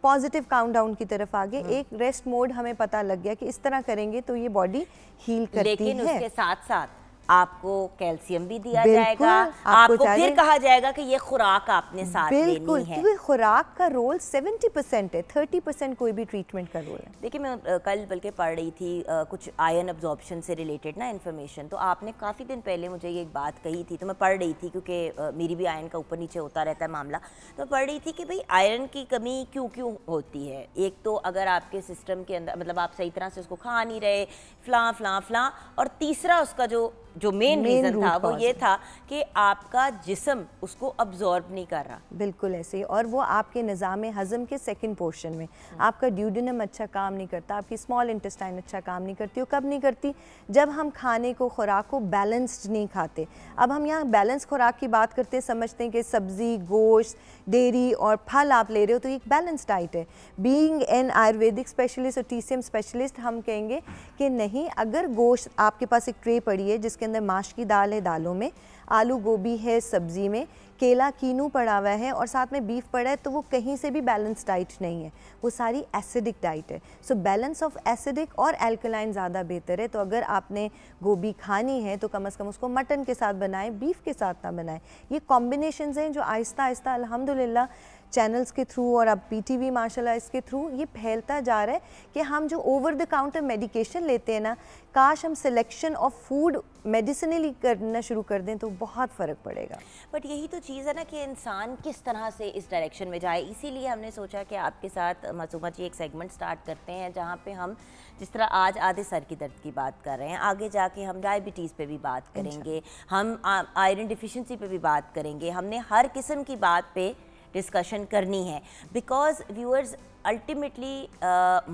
S4: पॉजिटिव काउंटडाउन की तरफ आगे हाँ। एक रेस्ट मोड हमें पता लग गया कि इस तरह करेंगे तो ये बॉडी
S1: हील करती लेकिन है लेकिन उसके साथ साथ आपको कैल्शियम भी दिया जाएगा आपको, आपको फिर कहा जाएगा कि ये खुराक आपने साथ बिल्कुल लेनी है क्योंकि
S4: खुराक का रोल 70 परसेंट है 30 परसेंट कोई भी ट्रीटमेंट का रोल है
S1: देखिए मैं कल बल्कि पढ़ रही थी आ, कुछ आयन अब्जॉर्प्शन से रिलेटेड ना इन्फॉर्मेशन तो आपने काफ़ी दिन पहले मुझे ये एक बात कही थी तो मैं पढ़ रही थी क्योंकि मेरी भी आयन का ऊपर नीचे होता रहता है मामला तो पढ़ रही थी कि भाई आयरन की कमी क्यों क्यों होती है एक तो अगर आपके सिस्टम के अंदर मतलब आप सही तरह से उसको खा नहीं रहे फ्लां फ्लां फ्लां और तीसरा उसका जो जो मेन रीज़न था वो ये था कि आपका जिसम उसको अब्जॉर्ब नहीं कर रहा
S4: बिल्कुल ऐसे ही और वो आपके निज़ाम हज़म के सेकंड पोर्शन में हम्म। आपका ड्यूडिनम अच्छा काम नहीं करता आपकी स्मॉल इंटेस्टाइन अच्छा काम नहीं करती और कब नहीं करती जब हम खाने को खुराक को बैलेंस्ड नहीं खाते अब हम यहाँ बैलेंस खुराक की बात करते समझते हैं कि सब्ज़ी गोश्त डेयरी और फल आप ले रहे हो तो एक बैलेंस डाइट है बींग एन आयुर्वेदिक स्पेशलिस्ट और टी स्पेशलिस्ट हम कहेंगे कि नहीं अगर गोश्त आपके पास एक ट्रे पड़ी है जिसके इसके अंदर माश की दाल है दालों में आलू गोभी है सब्ज़ी में केला कीनू पड़ा हुआ है और साथ में बीफ पड़ा है तो वो कहीं से भी बैलेंस डाइट नहीं है वो सारी एसिडिक डाइट है सो बैलेंस ऑफ एसिडिक और एल्कलाइन ज़्यादा बेहतर है तो अगर आपने गोभी खानी है तो कम अज़ कम उसको मटन के साथ बनाएं बीफ के साथ ना बनाएं ये कॉम्बिनेशन हैं जो आहिस्ता आहिस्ता अलहमदिल्ला चैनल्स के थ्रू और अब पी टी वी माशाला इसके थ्रू ये फैलता जा रहा है कि हम जो ओवर द काउंटर मेडिकेशन लेते हैं ना काश हम सिलेक्शन ऑफ फूड मेडिसिनली करना शुरू कर दें तो बहुत फ़र्क पड़ेगा
S1: बट यही तो चीज़ है ना कि इंसान किस तरह से इस डायरेक्शन में जाए इसीलिए हमने सोचा कि आपके साथ मसूमा जी एक सेगमेंट स्टार्ट करते हैं जहाँ पे हम जिस तरह आज आधे सर की दर्द की बात कर रहे हैं आगे जाके हम डायबिटीज़ पे भी बात अच्छा। करेंगे हम आयरन डिफिशेंसी पे भी बात करेंगे हमने हर किस्म की बात पर डिस्कशन करनी है because viewers ultimately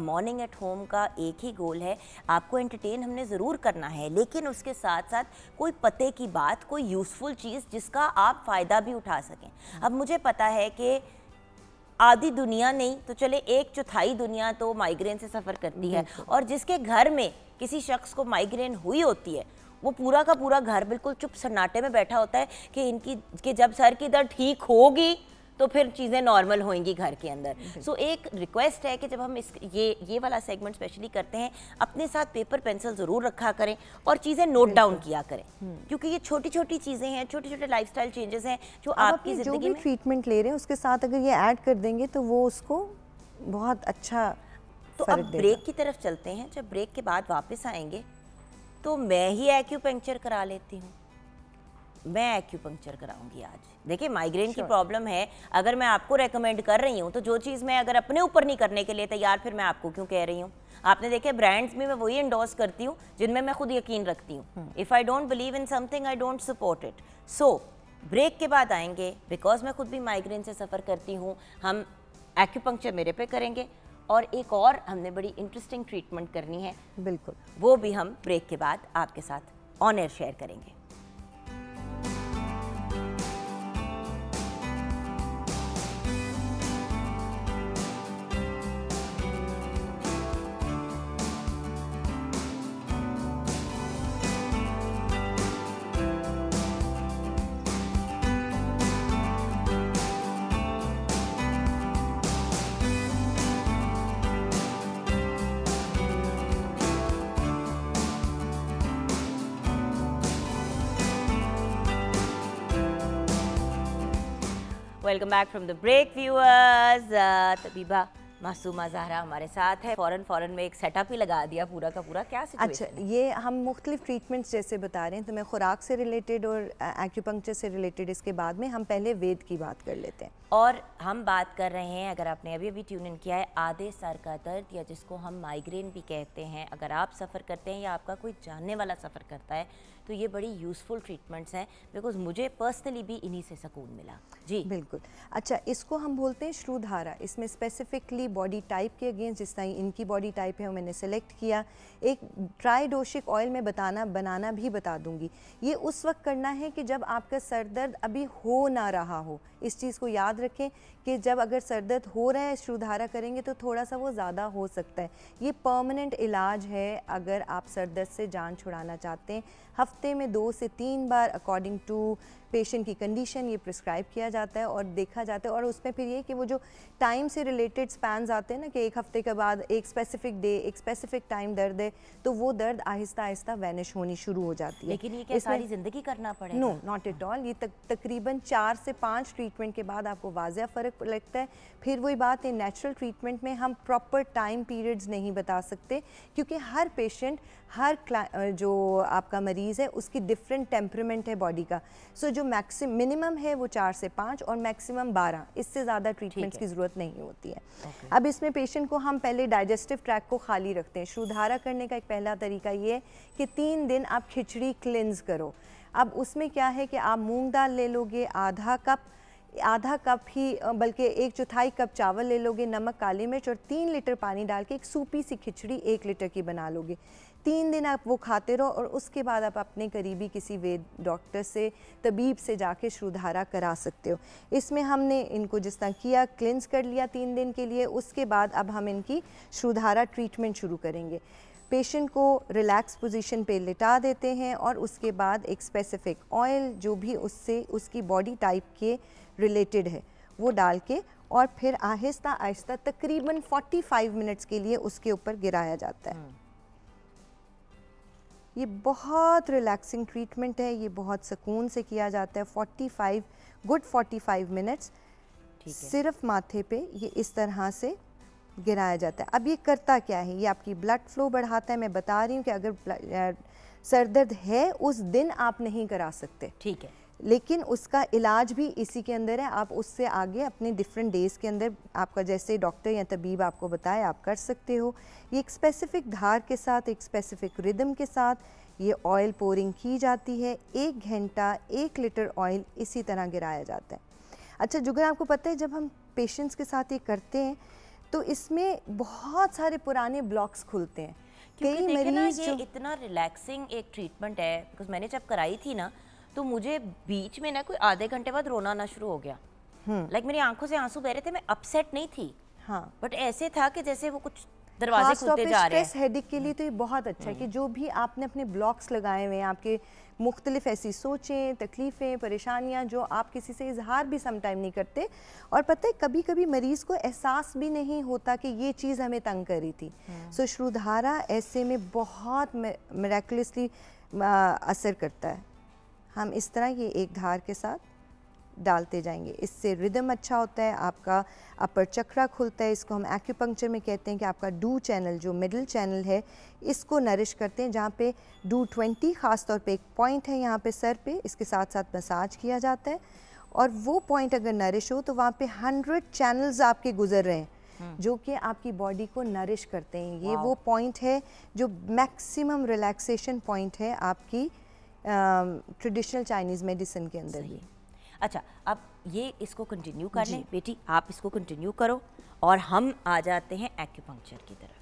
S1: morning at home का एक ही गोल है आपको एंटरटेन हमने ज़रूर करना है लेकिन उसके साथ साथ कोई पते की बात कोई यूज़फुल चीज़ जिसका आप फ़ायदा भी उठा सकें अब मुझे पता है कि आधी दुनिया नहीं तो चले एक चौथाई दुनिया तो माइग्रेन से सफ़र करती है और जिसके घर में किसी शख्स को माइग्रेन हुई होती है वो पूरा का पूरा घर बिल्कुल चुप सन्नाटे में बैठा होता है कि इनकी कि जब सर की दर्द ठीक होगी तो फिर चीज़ें नॉर्मल होंगी घर के अंदर सो so, एक रिक्वेस्ट है कि जब हम इस ये ये वाला सेगमेंट स्पेशली करते हैं अपने साथ पेपर पेंसिल ज़रूर रखा करें और चीज़ें नोट डाउन किया करें हम्म। क्योंकि ये छोटी छोटी चीज़ें हैं छोटे छोटे लाइफ चेंजेस हैं जो आपकी ज़िंदगी में
S4: ट्रीटमेंट ले रहे हैं उसके साथ अगर ये ऐड कर देंगे तो वो उसको
S1: बहुत अच्छा तो अब ब्रेक की तरफ चलते हैं जब ब्रेक के बाद वापस आएंगे तो मैं ही एक्यूपंक्चर करा लेती हूँ मैं एक्यूपंक्चर कराऊंगी आज देखिए माइग्रेन की प्रॉब्लम है अगर मैं आपको रेकमेंड कर रही हूँ तो जो चीज़ मैं अगर अपने ऊपर नहीं करने के लिए तैयार फिर मैं आपको क्यों कह रही हूँ आपने देखे ब्रांड्स में मैं वही इंडोर्स करती हूँ जिनमें मैं खुद यकीन रखती हूँ if I don't believe in something I don't support it so break के बाद आएंगे बिकॉज मैं खुद भी माइग्रेन से सफ़र करती हूँ हम एक्यूपंक्चर मेरे पे करेंगे और एक और हमने बड़ी इंटरेस्टिंग ट्रीटमेंट करनी है बिल्कुल वो भी हम ब्रेक के बाद आपके साथ ऑन एयर शेयर करेंगे welcome back from the break viewers Tabiba Masooma Zahra हमारे साथ है फॉरन फॉरन में एक सेटअप ही लगा दिया पूरा का पूरा क्या अच्छा
S4: ये हम मुख्तलिफ ट्रीटमेंट्स जैसे बता रहे हैं तो मैं खुराक से रिलेटेड और एक्यूपंक्चर से रिलेटेड इसके बाद में हम पहले वेद की बात कर लेते हैं
S1: और हम बात कर रहे हैं अगर आपने अभी अभी ट्यून इन किया है आधे सर का दर्द या जिसको हम माइग्रेन भी कहते हैं अगर आप सफ़र करते हैं या आपका कोई जानने वाला सफ़र करता है तो ये बड़ी यूज़फुल ट्रीटमेंट्स हैं बिकॉज मुझे पर्सनली भी इन्हीं से सुकून मिला जी
S4: बिल्कुल अच्छा इसको हम बोलते हैं श्रुधारा इसमें स्पेसिफिकली बॉडी टाइप के अगेंस्ट जिस तरह इनकी बॉडी टाइप है मैंने सेलेक्ट किया एक डोशिक ऑयल में बताना बनाना भी बता दूंगी ये उस वक्त करना है कि जब आपका सर दर्द अभी हो ना रहा हो इस चीज़ को याद रखें कि जब अगर सर दर्द हो रहा है श्रुधारा करेंगे तो थोड़ा सा वो ज़्यादा हो सकता है ये परमानेंट इलाज है अगर आप सर दर्द से जान छुड़ाना चाहते हैं हफ्ते में दो से तीन बार अकॉर्डिंग टू पेशेंट की कंडीशन ये प्रिस्क्राइब किया जाता है और देखा जाता है और उसमें फिर ये कि वो जो टाइम से रिलेटेड स्पैन आते हैं ना कि एक हफ्ते के बाद एक स्पेसिफिक डे एक स्पेसिफिक टाइम दर्द है तो वो दर्द आहिस्ता आहिस्ता वैनिश होनी शुरू हो जाती है लेकिन ये क्या सारी ज़िंदगी
S1: करना पड़े नो
S4: नॉट एट ऑल ये तक, तकरीबन चार से पाँच ट्रीटमेंट के बाद आपको वाजह फ़र्क लगता है फिर वही बात है नेचुरल ट्रीटमेंट में हम प्रॉपर टाइम पीरियड्स नहीं बता सकते क्योंकि हर पेशेंट हर जो आपका मरीज़ है उसकी डिफरेंट टेम्परमेंट है बॉडी का सो जो जो मैक्सिम मिनिमम है वो चार से पाँच और मैक्सिमम बारह इससे ज़्यादा ट्रीटमेंट्स की ज़रूरत नहीं होती है okay. अब इसमें पेशेंट को हम पहले डाइजेस्टिव ट्रैक को खाली रखते हैं शुधारा करने का एक पहला तरीका ये है कि तीन दिन आप खिचड़ी क्लिनज करो अब उसमें क्या है कि आप मूँग दाल ले लोगे आधा कप आधा कप ही बल्कि एक चौथाई कप चावल ले लोगे नमक काली मिर्च और तीन लीटर पानी डाल के एक सूपी सी खिचड़ी एक लीटर की बना लोगे तीन दिन आप वो खाते रहो और उसके बाद आप अपने करीबी किसी वेद डॉक्टर से तबीब से जाके श्रुधारा करा सकते हो इसमें हमने इनको जिस तरह किया क्लिनस कर लिया तीन दिन के लिए उसके बाद अब हम इनकी श्रुधारा ट्रीटमेंट शुरू करेंगे पेशेंट को रिलैक्स पोजीशन पे लिटा देते हैं और उसके बाद एक स्पेसिफिक ऑयल जो भी उससे उसकी बॉडी टाइप के रिलेटेड है वो डाल के और फिर आहिस्ता आहिस्ता तकरीबन 45 मिनट्स के लिए उसके ऊपर गिराया जाता है हम्म। ये बहुत रिलैक्सिंग ट्रीटमेंट है ये बहुत सुकून से किया जाता है 45 गुड 45 मिनट्स सिर्फ माथे पे ये इस तरह से गिराया जाता है अब ये करता क्या है ये आपकी ब्लड फ्लो बढ़ाता है मैं बता रही हूँ कि अगर सर दर्द है उस दिन आप नहीं करा सकते ठीक है लेकिन उसका इलाज भी इसी के अंदर है आप उससे आगे अपने डिफरेंट डेज़ के अंदर आपका जैसे डॉक्टर या तबीब आपको बताए आप कर सकते हो ये एक स्पेसिफ़िक धार के साथ एक स्पेसिफ़िक रिदम के साथ ये ऑयल पोरिंग की जाती है एक घंटा एक लीटर ऑयल इसी तरह गिराया जाता है अच्छा जुगर आपको पता है जब हम पेशेंट्स के साथ ये करते हैं तो इसमें बहुत सारे पुराने ब्लॉक्स खुलते हैं कई मरीज ये
S1: इतना रिलैक्सिंग एक ट्रीटमेंट है बिकॉज मैंने जब कराई थी ना तो मुझे बीच में ना कोई आधे घंटे बाद रोना ना शुरू हो गया लाइक हम्म। like मेरी आंखों से आंसू बह रहे थे मैं अपसेट नहीं थी हाँ बट ऐसे था कि जैसे वो कुछ दरवाजे खुलते जा रहे हैं
S4: हेडिक के लिए तो ये बहुत अच्छा है कि हम्म। जो भी आपने अपने ब्लॉक्स लगाए हुए हैं आपके मुख्तलिफ ऐसी सोचें तकलीफ़ें परेशानियां जो आप किसी से इजहार भी समटाइम नहीं करते और पता है कभी कभी मरीज़ को एहसास भी नहीं होता कि ये चीज़ हमें तंग करी थी सो हम्म। श्रुधारा ऐसे में बहुत मेरेकुलसली असर करता है हम इस तरह ये एक धार के साथ डालते जाएंगे इससे रिदम अच्छा होता है आपका अपर चक्रा खुलता है इसको हम एक्यूपंक्चर में कहते हैं कि आपका डू चैनल जो मिडिल चैनल है इसको नरिश करते हैं जहाँ पे डू ट्वेंटी ख़ास तौर पे एक पॉइंट है यहाँ पे सर पे इसके साथ साथ मसाज किया जाता है और वो पॉइंट अगर नरिश हो तो वहाँ पे हंड्रेड चैनल्स आपके गुजर रहे हैं हम्म। जो कि आपकी बॉडी को नरिश करते हैं ये वो पॉइंट है जो मैक्सिमम रिलैक्सेशन पॉइंट है आपकी ट्रेडिशनल चाइनीज़ मेडिसिन के अंदर ही
S1: अच्छा अब ये इसको कंटिन्यू कर लें बेटी आप इसको कंटिन्यू करो और हम आ जाते हैं एक्यूपंक्चर की तरफ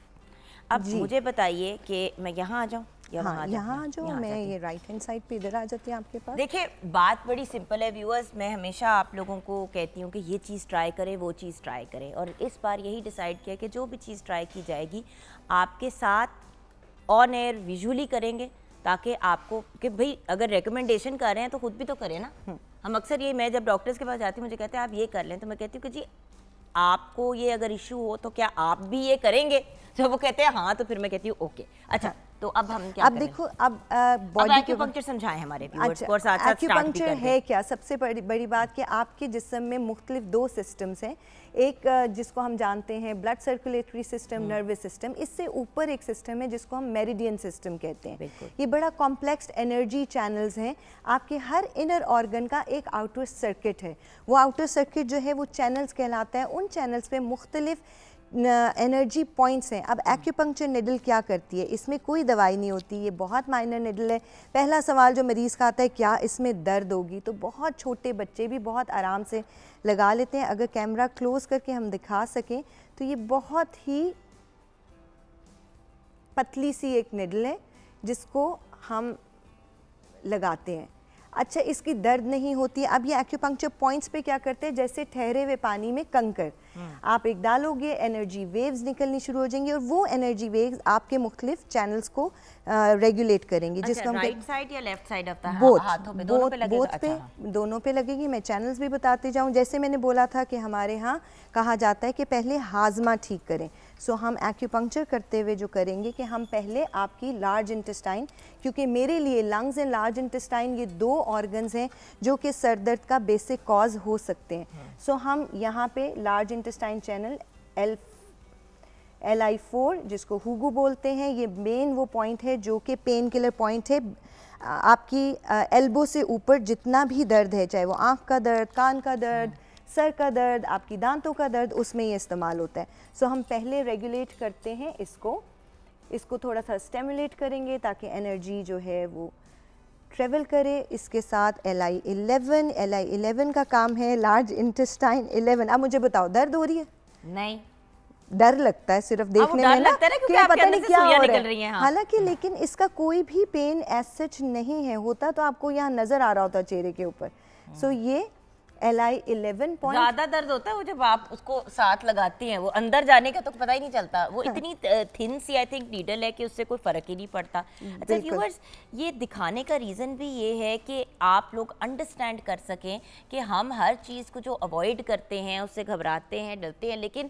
S1: अब मुझे बताइए कि मैं यहाँ आ जाऊँ हाँ, यहाँ जो यहाँ मैं ये
S4: राइट हैंड साइड पे इधर आ जाती हूँ आपके पास देखिए
S1: बात बड़ी सिंपल है व्यूअर्स मैं हमेशा आप लोगों को कहती हूँ कि ये चीज़ ट्राई करें वो चीज़ ट्राई करें और इस बार यही डिसाइड किया कि जो भी चीज़ ट्राई की जाएगी आपके साथ ऑन एयर विजुअली करेंगे ताकि आपको कि भाई अगर रिकमेंडेशन कर रहे हैं तो खुद भी तो करें ना हम्म। हम अक्सर ये मैं जब डॉक्टर्स के पास जाती हूँ मुझे कहते हैं आप ये कर लें तो मैं कहती हूँ कि जी आपको ये अगर इशू हो तो क्या आप भी ये करेंगे जब [laughs] तो वो कहते हैं हाँ तो फिर मैं कहती हूँ ओके अच्छा हाँ। तो अब हम क्या अब देखो
S4: अब बॉडी पंक्चर
S1: समझाएं हमारे व्यूअर्स अच्छा, को और साथ साथ है
S4: क्या सबसे बड़ी बड़ी बात कि आपके जिस्म में मुख्तलिफ दो सिस्टम्स हैं एक जिसको हम जानते हैं blood circulatory system nervous system इससे ऊपर एक सिस्टम है जिसको हम मेरिडियन सिस्टम कहते हैं ये बड़ा कॉम्प्लेक्स एनर्जी चैनल्स हैं आपके हर इनर ऑर्गन का एक आउटर सर्किट है वो आउटर सर्किट जो है वो चैनल्स कहलाता है उन चैनल्स पे मुख्तलिफ़ एनर्जी पॉइंट्स हैं अब एक्यूपंक्चर निडल क्या करती है इसमें कोई दवाई नहीं होती ये बहुत माइनर निडल है पहला सवाल जो मरीज़ का आता है क्या इसमें दर्द होगी तो बहुत छोटे बच्चे भी बहुत आराम से लगा लेते हैं अगर कैमरा क्लोज़ करके हम दिखा सकें तो ये बहुत ही पतली सी एक निडल है जिसको हम लगाते हैं अच्छा इसकी दर्द नहीं होती अब ये एक्यूपंक्चर पॉइंट्स पे क्या करते हैं जैसे ठहरे हुए पानी में कंकर हम्म। आप एक डालोगे एनर्जी वेव्स निकलनी शुरू हो जाएंगी और वो एनर्जी वेव्स आपके मुख्तलिफ चैनल्स को रेगुलेट
S1: करेंगे जिसको अच्छा, हम राइट साइड या लेफ्ट साइड ऑफ हाथों पे दोनों पे लगेगा पे अच्छा,
S4: हाँ। दोनों पे लगेगी मैं चैनल्स भी बताते जाऊँ जैसे मैंने बोला था कि हमारे यहाँ कहा जाता है कि पहले हाजमा ठीक करें सो हम एक्यूपंक्चर करते हुए जो करेंगे कि हम पहले आपकी लार्ज इंटेस्टाइन क्योंकि मेरे लिए लंग्स एंड लार्ज इंटेस्टाइन ये दो ऑर्गन्स हैं जो कि सर दर्द का बेसिक कॉज हो सकते हैं सो हाँ। so, हम यहाँ पे large intestine channel L L I four जिसको हुगू बोलते हैं ये मेन वो पॉइंट है जो कि पेन किलर पॉइंट है आपकी एल्बो uh, से ऊपर जितना भी दर्द है चाहे वो आँख का दर्द कान का दर्द हाँ। सर का दर्द आपकी दांतों का दर्द उसमें ये इस्तेमाल होता है सो हम पहले रेगुलेट करते हैं इसको इसको थोड़ा सा स्टेमुलेट करेंगे ताकि एनर्जी जो है वो ट्रेवल करे इसके साथ L I eleven L I eleven का काम है लार्ज इंटेस्टाइन इलेवन अब मुझे बताओ दर्द हो रही है नहीं डर लगता है सिर्फ देखने में ना कि पता नहीं क्या हो रहा है हाँ। हालांकि लेकिन इसका कोई भी पेन एज सच नहीं है होता तो आपको यहाँ नजर आ रहा होता चेहरे के ऊपर सो ये
S1: एल आई इलेवन पॉइंट ज्यादा दर्द होता है वो जब आप उसको साथ लगाती हैं वो अंदर जाने का तो पता ही नहीं चलता वो हाँ। इतनी थिन सी आई थिंक नीडल है कि उससे कोई फर्क ही नहीं पड़ता अच्छा व्यूवर्स ये दिखाने का रीज़न भी ये है कि आप लोग अंडरस्टैंड कर सकें कि हम हर चीज़ को जो अवॉइड करते हैं उससे घबराते हैं डरते हैं लेकिन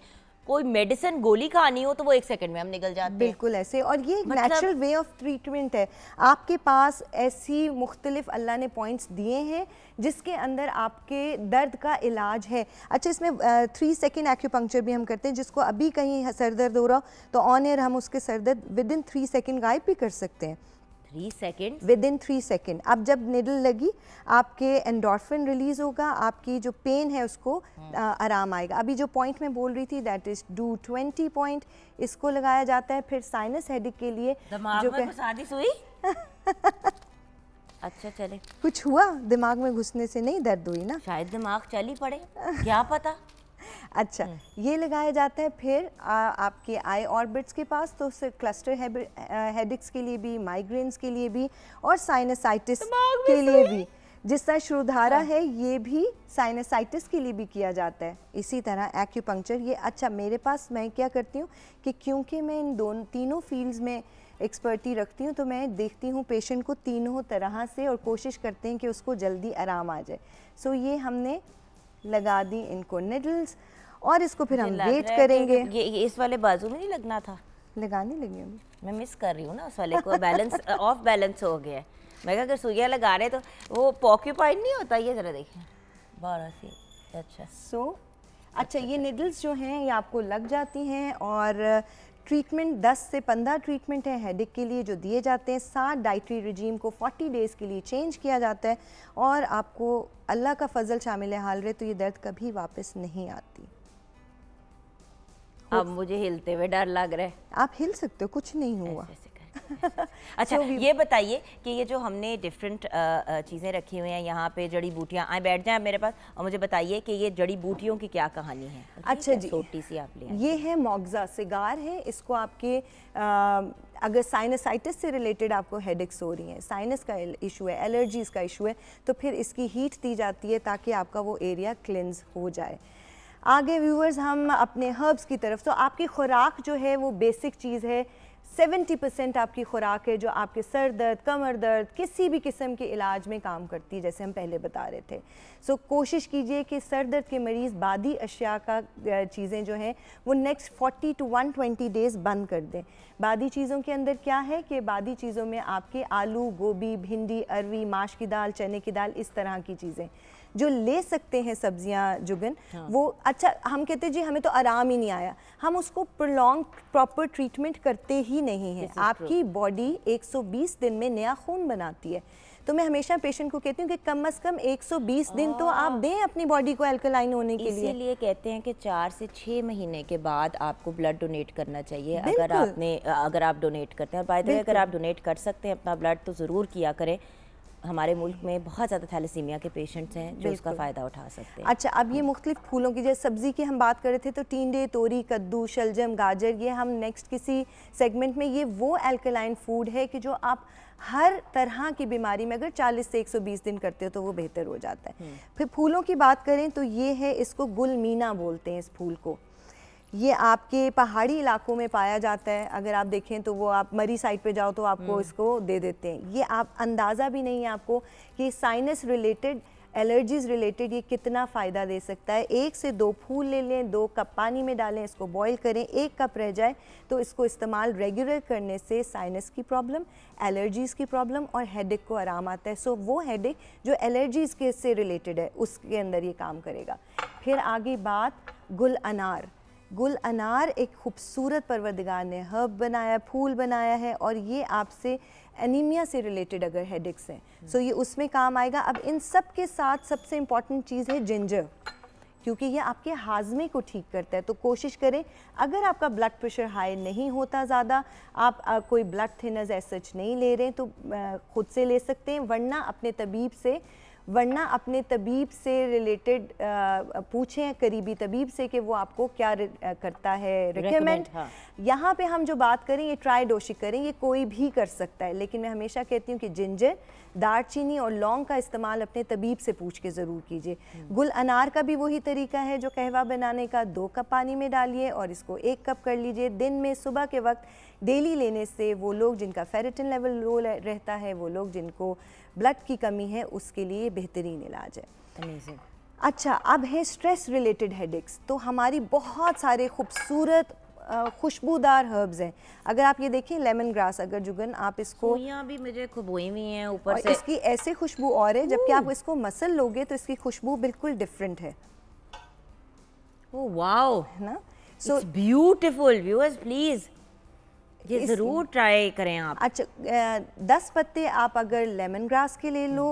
S1: कोई मेडिसिन गोली खानी हो तो वो एक सेकंड में हम निकल जाते हैं बिल्कुल
S4: ऐसे और ये नेचुरल वे ऑफ ट्रीटमेंट है आपके पास ऐसी मुख्तलिफ अल्लाह ने पॉइंट्स दिए हैं जिसके अंदर आपके दर्द का इलाज है अच्छा इसमें थ्री सेकेंड एक्यूपंक्चर भी हम करते हैं जिसको अभी कहीं सर दर्द हो रहा हो तो ऑन एयर हम उसके सर दर्द विद इन थ्री सेकेंड गायब भी कर सकते हैं
S1: three second
S4: within three second अब जब निडल लगी आपके एंडोर्फिन रिलीज होगा आपकी जो पेन है उसको आ, हाँ। आराम आएगा अभी जो पॉइंट मैं बोल रही थी that is Du twenty point इसको लगाया जाता है फिर साइनस हेडिक के लिए जो में
S1: हुई [laughs] अच्छा चले
S4: कुछ हुआ दिमाग में घुसने से नहीं दर्द हुई ना
S1: शायद दिमाग चल ही पड़े क्या पता
S4: अच्छा हम्म। ये लगाया जाता है फिर आ, आपके आई ऑर्बिट्स के पास तो क्लस्टर हेडिक्स के लिए भी माइग्रेन्स के लिए भी और साइनसाइटिस के लिए भी जिस तरह श्रुधारा हाँ। है ये भी साइनसाइटिस के लिए भी किया जाता है इसी तरह एक्यूपंक्चर ये अच्छा मेरे पास मैं क्या करती हूँ कि क्योंकि मैं इन दोनों तीनों फील्ड्स में एक्सपर्टी रखती हूँ तो मैं देखती हूँ पेशेंट को तीनों तरह से और कोशिश करते हैं कि उसको जल्दी आराम आ जाए सो so, ये हमने लगा दी इनको निडल्स और इसको फिर हम वेट करेंगे ये, ये
S1: इस वाले बाजू में नहीं लगना था लगाने लगी हूँ मैं मिस कर रही हूँ ना उस वाले को बैलेंस ऑफ बैलेंस हो गया है मैं अगर सुइया लगा रहे तो वो पॉक्यूपाइड नहीं होता ये ज़रा देखें बारह सी अच्छा सो so, अच्छा, अच्छा
S4: ये अच्छा। निडल्स जो हैं ये आपको लग जाती हैं और ट्रीटमेंट 10 से 15 ट्रीटमेंट हैं हेडिक के लिए जो दिए जाते हैं सात डाइटरी रिजीम को 40 डेज़ के लिए चेंज किया जाता है और आपको अल्लाह का फजल शामिल है हाल रहे तो ये दर्द कभी वापस नहीं आती
S1: अब मुझे हिलते हुए डर लग रहा है आप हिल सकते हो कुछ नहीं हुआ ऐसे, ऐसे। [laughs] अच्छा ये बताइए कि ये जो हमने डिफरेंट चीज़ें रखी हुई हैं यहाँ पे जड़ी बूटियाँ आए बैठ जाएं मेरे पास और मुझे बताइए कि ये जड़ी बूटियों की क्या कहानी है अच्छा जी छोटी सी आप ले
S4: ये है मोगजा सिगार है इसको आपके आ, अगर साइनसाइटिस से रिलेटेड आपको हेडेक्स हो रही हैं साइनस का इशू है एलर्जीज़ का इशू है तो फिर इसकी हीट दी जाती है ताकि आपका वो एरिया क्लिनज हो जाए आगे व्यूवर्स हम अपने हर्ब्स की तरफ तो आपकी खुराक जो है वो बेसिक चीज़ है सेवेंटी परसेंट आपकी खुराक है जो आपके सर दर्द कमर दर्द किसी भी किस्म के इलाज में काम करती है जैसे हम पहले बता रहे थे सो so, कोशिश कीजिए कि सर दर्द के मरीज़ बादी अशिया का चीज़ें जो हैं वो next forty to one twenty days बंद कर दें बादी चीज़ों के अंदर क्या है कि बादी चीज़ों में आपके आलू गोभी भिंडी अरवी माश की दाल चने की दाल इस तरह की चीज़ें जो ले सकते हैं सब्जियां जुगन हाँ। वो अच्छा हम कहते हैं जी हमें तो आराम ही नहीं आया हम उसको प्रोलॉन्ग प्रॉपर ट्रीटमेंट करते ही नहीं हैं आपकी बॉडी 120 दिन में नया खून बनाती है तो मैं हमेशा पेशेंट को कहती हूँ कि कम अज़ कम 120 दिन तो आप दें अपनी बॉडी को एल्कोलाइन होने के लिए इसीलिए
S1: कहते हैं कि चार से छः महीने के बाद आपको ब्लड डोनेट करना चाहिए अगर आपने अगर आप डोनेट करते हैं और बाय द वे अगर आप डोनेट कर सकते हैं अपना ब्लड तो ज़रूर किया करें हमारे मुल्क में बहुत ज़्यादा थैलेसीमिया के पेशेंट्स हैं जो उसका फ़ायदा उठा सकते हैं
S4: अच्छा अब ये मुख्तलिफ फूलों की जैसे सब्ज़ी की हम बात कर रहे थे तो टींडे तोरी कद्दू शलजम गाजर ये हम नेक्स्ट किसी सेगमेंट में ये वो एल्कलाइन फूड है कि जो आप हर तरह की बीमारी में अगर 40 से 120 दिन करते हो तो वो बेहतर हो जाता है हम्म। फिर फूलों की बात करें तो ये है इसको गुल मीना बोलते हैं इस फूल को ये आपके पहाड़ी इलाकों में पाया जाता है अगर आप देखें तो वो आप मरी साइड पे जाओ तो आपको हम्म। इसको दे देते हैं ये आप अंदाज़ा भी नहीं है आपको कि साइनस रिलेटेड एलर्जीज रिलेटेड ये कितना फ़ायदा दे सकता है एक से दो फूल ले लें दो कप पानी में डालें इसको बॉईल करें एक कप रह जाए तो इसको इस्तेमाल रेगुलर करने से साइनस की प्रॉब्लम एलर्जीज़ की प्रॉब्लम और हेडेक को आराम आता है सो so, वो हेडेक जो एलर्जीज़ के से रिलेटेड है उसके अंदर ये काम करेगा फिर आगे बात गुल अनार गुल अनार एक खूबसूरत परवरदगार ने हर्ब बनाया फूल बनाया है और ये आपसे एनीमिया से रिलेटेड अगर हेडिक्स हैं सो ये उसमें काम आएगा अब इन सब के साथ सबसे इम्पॉर्टेंट चीज़ है जिंजर क्योंकि ये आपके हाजमे को ठीक करता है तो कोशिश करें अगर आपका ब्लड प्रेशर हाई नहीं होता ज़्यादा आप आ, कोई ब्लड थिनर्स एज सच नहीं ले रहे हैं तो आ, खुद से ले सकते हैं वरना अपने तबीब से वरना अपने तबीब से रिलेटेड पूछें करीबी तबीब से कि वो आपको क्या करता है रिकमेंड हाँ। यहाँ पे हम जो बात करें ये डोशी करें ये कोई भी कर सकता है लेकिन मैं हमेशा कहती हूँ कि जिंजर दारचीनी और लौंग का इस्तेमाल अपने तबीब से पूछ के ज़रूर कीजिए हम्म। गुल अनार का भी वही तरीका है जो कहवा बनाने का दो कप पानी में डालिए और इसको एक कप कर लीजिए दिन में सुबह के वक्त डेली लेने से वो लोग जिनका फेरेटिन लेवल लो रहता है वो लोग जिनको ब्लड की कमी है उसके लिए बेहतरीन इलाज है Amazing. अच्छा अब है स्ट्रेस रिलेटेड हेडेक्स तो हमारी बहुत सारे खूबसूरत खुशबूदार हर्ब्स हैं अगर आप ये देखें लेमन ग्रास अगर जुगन आप इसको
S1: भी मुझे खुबोई हुई हैं ऊपर से इसकी
S4: ऐसे खुशबू और है जबकि आप इसको मसल लोगे तो इसकी खुशबू बिल्कुल
S1: डिफरेंट है ओ oh, वाओ है ना सो ब्यूटीफुल व्यूअर्स प्लीज़ ये ज़रूर ट्राई करें आप अच्छा दस
S4: पत्ते आप अगर लेमन ग्रास के ले लो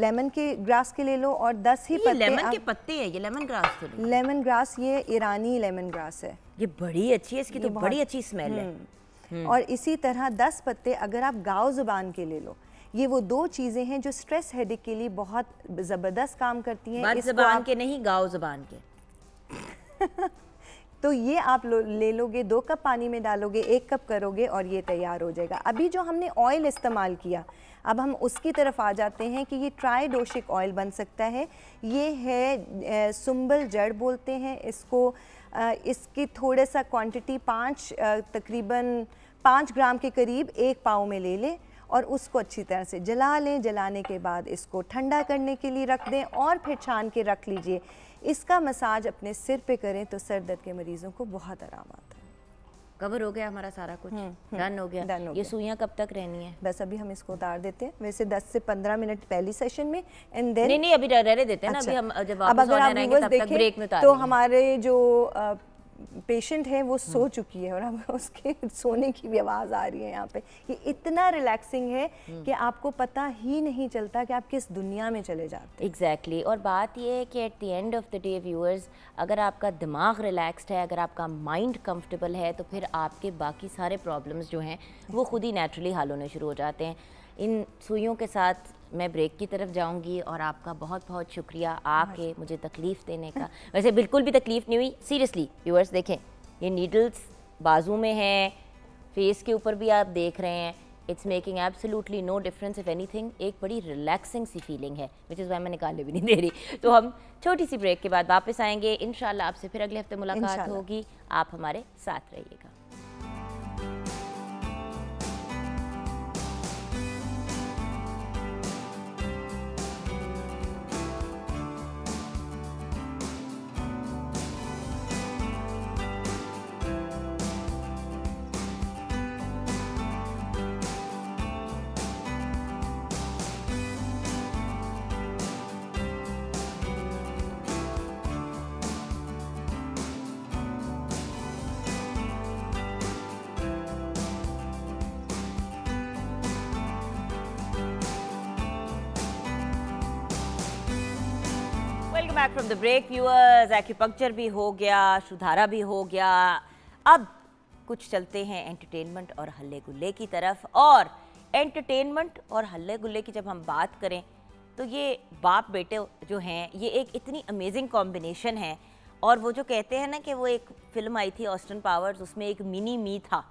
S4: लेमन के ग्रास के ले लो और दस ही पत्ते लेमन के
S1: पत्ते हैं ये लेमन ग्रास तो नहीं
S4: लेमन ग्रास ये ईरानी लेमन ग्रास है
S1: ये बड़ी अच्छी है इसकी तो बड़ी अच्छी स्मेल है हम्म। हम्म। और
S4: इसी तरह दस पत्ते अगर आप गाव ज़ुबान के ले लो ये वो दो चीज़ें हैं जो स्ट्रेस हेडेक के लिए बहुत ज़बरदस्त काम करती हैं जबान
S1: के नहीं गाँव ज़बान के
S4: [laughs] तो ये आप लो, ले लोगे दो कप पानी में डालोगे एक कप करोगे और ये तैयार हो जाएगा अभी जो हमने ऑयल इस्तेमाल किया अब हम उसकी तरफ आ जाते हैं कि ये ट्राइडोशिक ऑयल बन सकता है ये है सुंबल जड़ बोलते हैं इसको इसकी थोड़ा सा क्वांटिटी पाँच तकरीबन पाँच ग्राम के करीब एक पाव में ले लें और उसको अच्छी तरह से जला लें जलाने के बाद इसको ठंडा करने के लिए रख दें और फिर छान के रख लीजिए इसका मसाज अपने सिर पे करें तो सर दर्द के मरीजों को बहुत आराम आता है
S1: कवर हो गया हमारा सारा कुछ डन
S4: हम्म, हम्म। हो गया डन हो ये सुइयां कब तक रहनी है बस अभी हम इसको उतार देते हैं वैसे 10 से 15 मिनट पहले सेशन में एंड देन नहीं नहीं
S1: अभी रहने देते हैं अच्छा, ना अभी अच्छा। हम जब वापस आने रहेंगे तब तक ब्रेक में उतार तो
S4: हमारे जो पेशेंट है वो सो चुकी है और हम [laughs] उसके सोने की भी आवाज़ आ रही है यहाँ पे ये इतना रिलैक्सिंग है कि हम्म।
S1: आपको पता ही नहीं चलता कि आप किस दुनिया में चले जाते हैं एग्जैक्टली exactly. और बात ये है कि at the end of the day viewers अगर आपका दिमाग रिलैक्सड है अगर आपका माइंड कंफर्टेबल है तो फिर आपके बाकी सारे प्रॉब्लम्स जो हैं वो खुद ही नेचुरली हल होने शुरू हो जाते हैं इन सुइयों के साथ मैं ब्रेक की तरफ जाऊंगी और आपका बहुत बहुत शुक्रिया आके मुझे तकलीफ़ देने का वैसे बिल्कुल भी तकलीफ़ नहीं हुई सीरियसली व्यूअर्स देखें ये नीडल्स बाजू में हैं फेस के ऊपर भी आप देख रहे हैं it's making absolutely no difference if anything एक बड़ी रिलैक्सिंग सी फीलिंग है विच इज़ वाई मैं निकालने भी नहीं दे रही तो हम छोटी सी ब्रेक के बाद वापस आएंगे इन आपसे फिर अगले हफ्ते मुलाकात होगी आप हमारे साथ रहिएगा from the break viewers acupuncture भी हो गया सुधारा भी हो गया अब कुछ चलते हैं एंटरटेनमेंट और हल्ले गुल्ले की तरफ और एंटरटेनमेंट और हल्ले गुल्ले की जब हम बात करें तो ये बाप बेटे जो हैं ये एक इतनी अमेजिंग कॉम्बिनेशन है और वो जो कहते हैं ना कि वो एक फिल्म आई थी ऑस्टन पावर्स उसमें एक मिनी मी था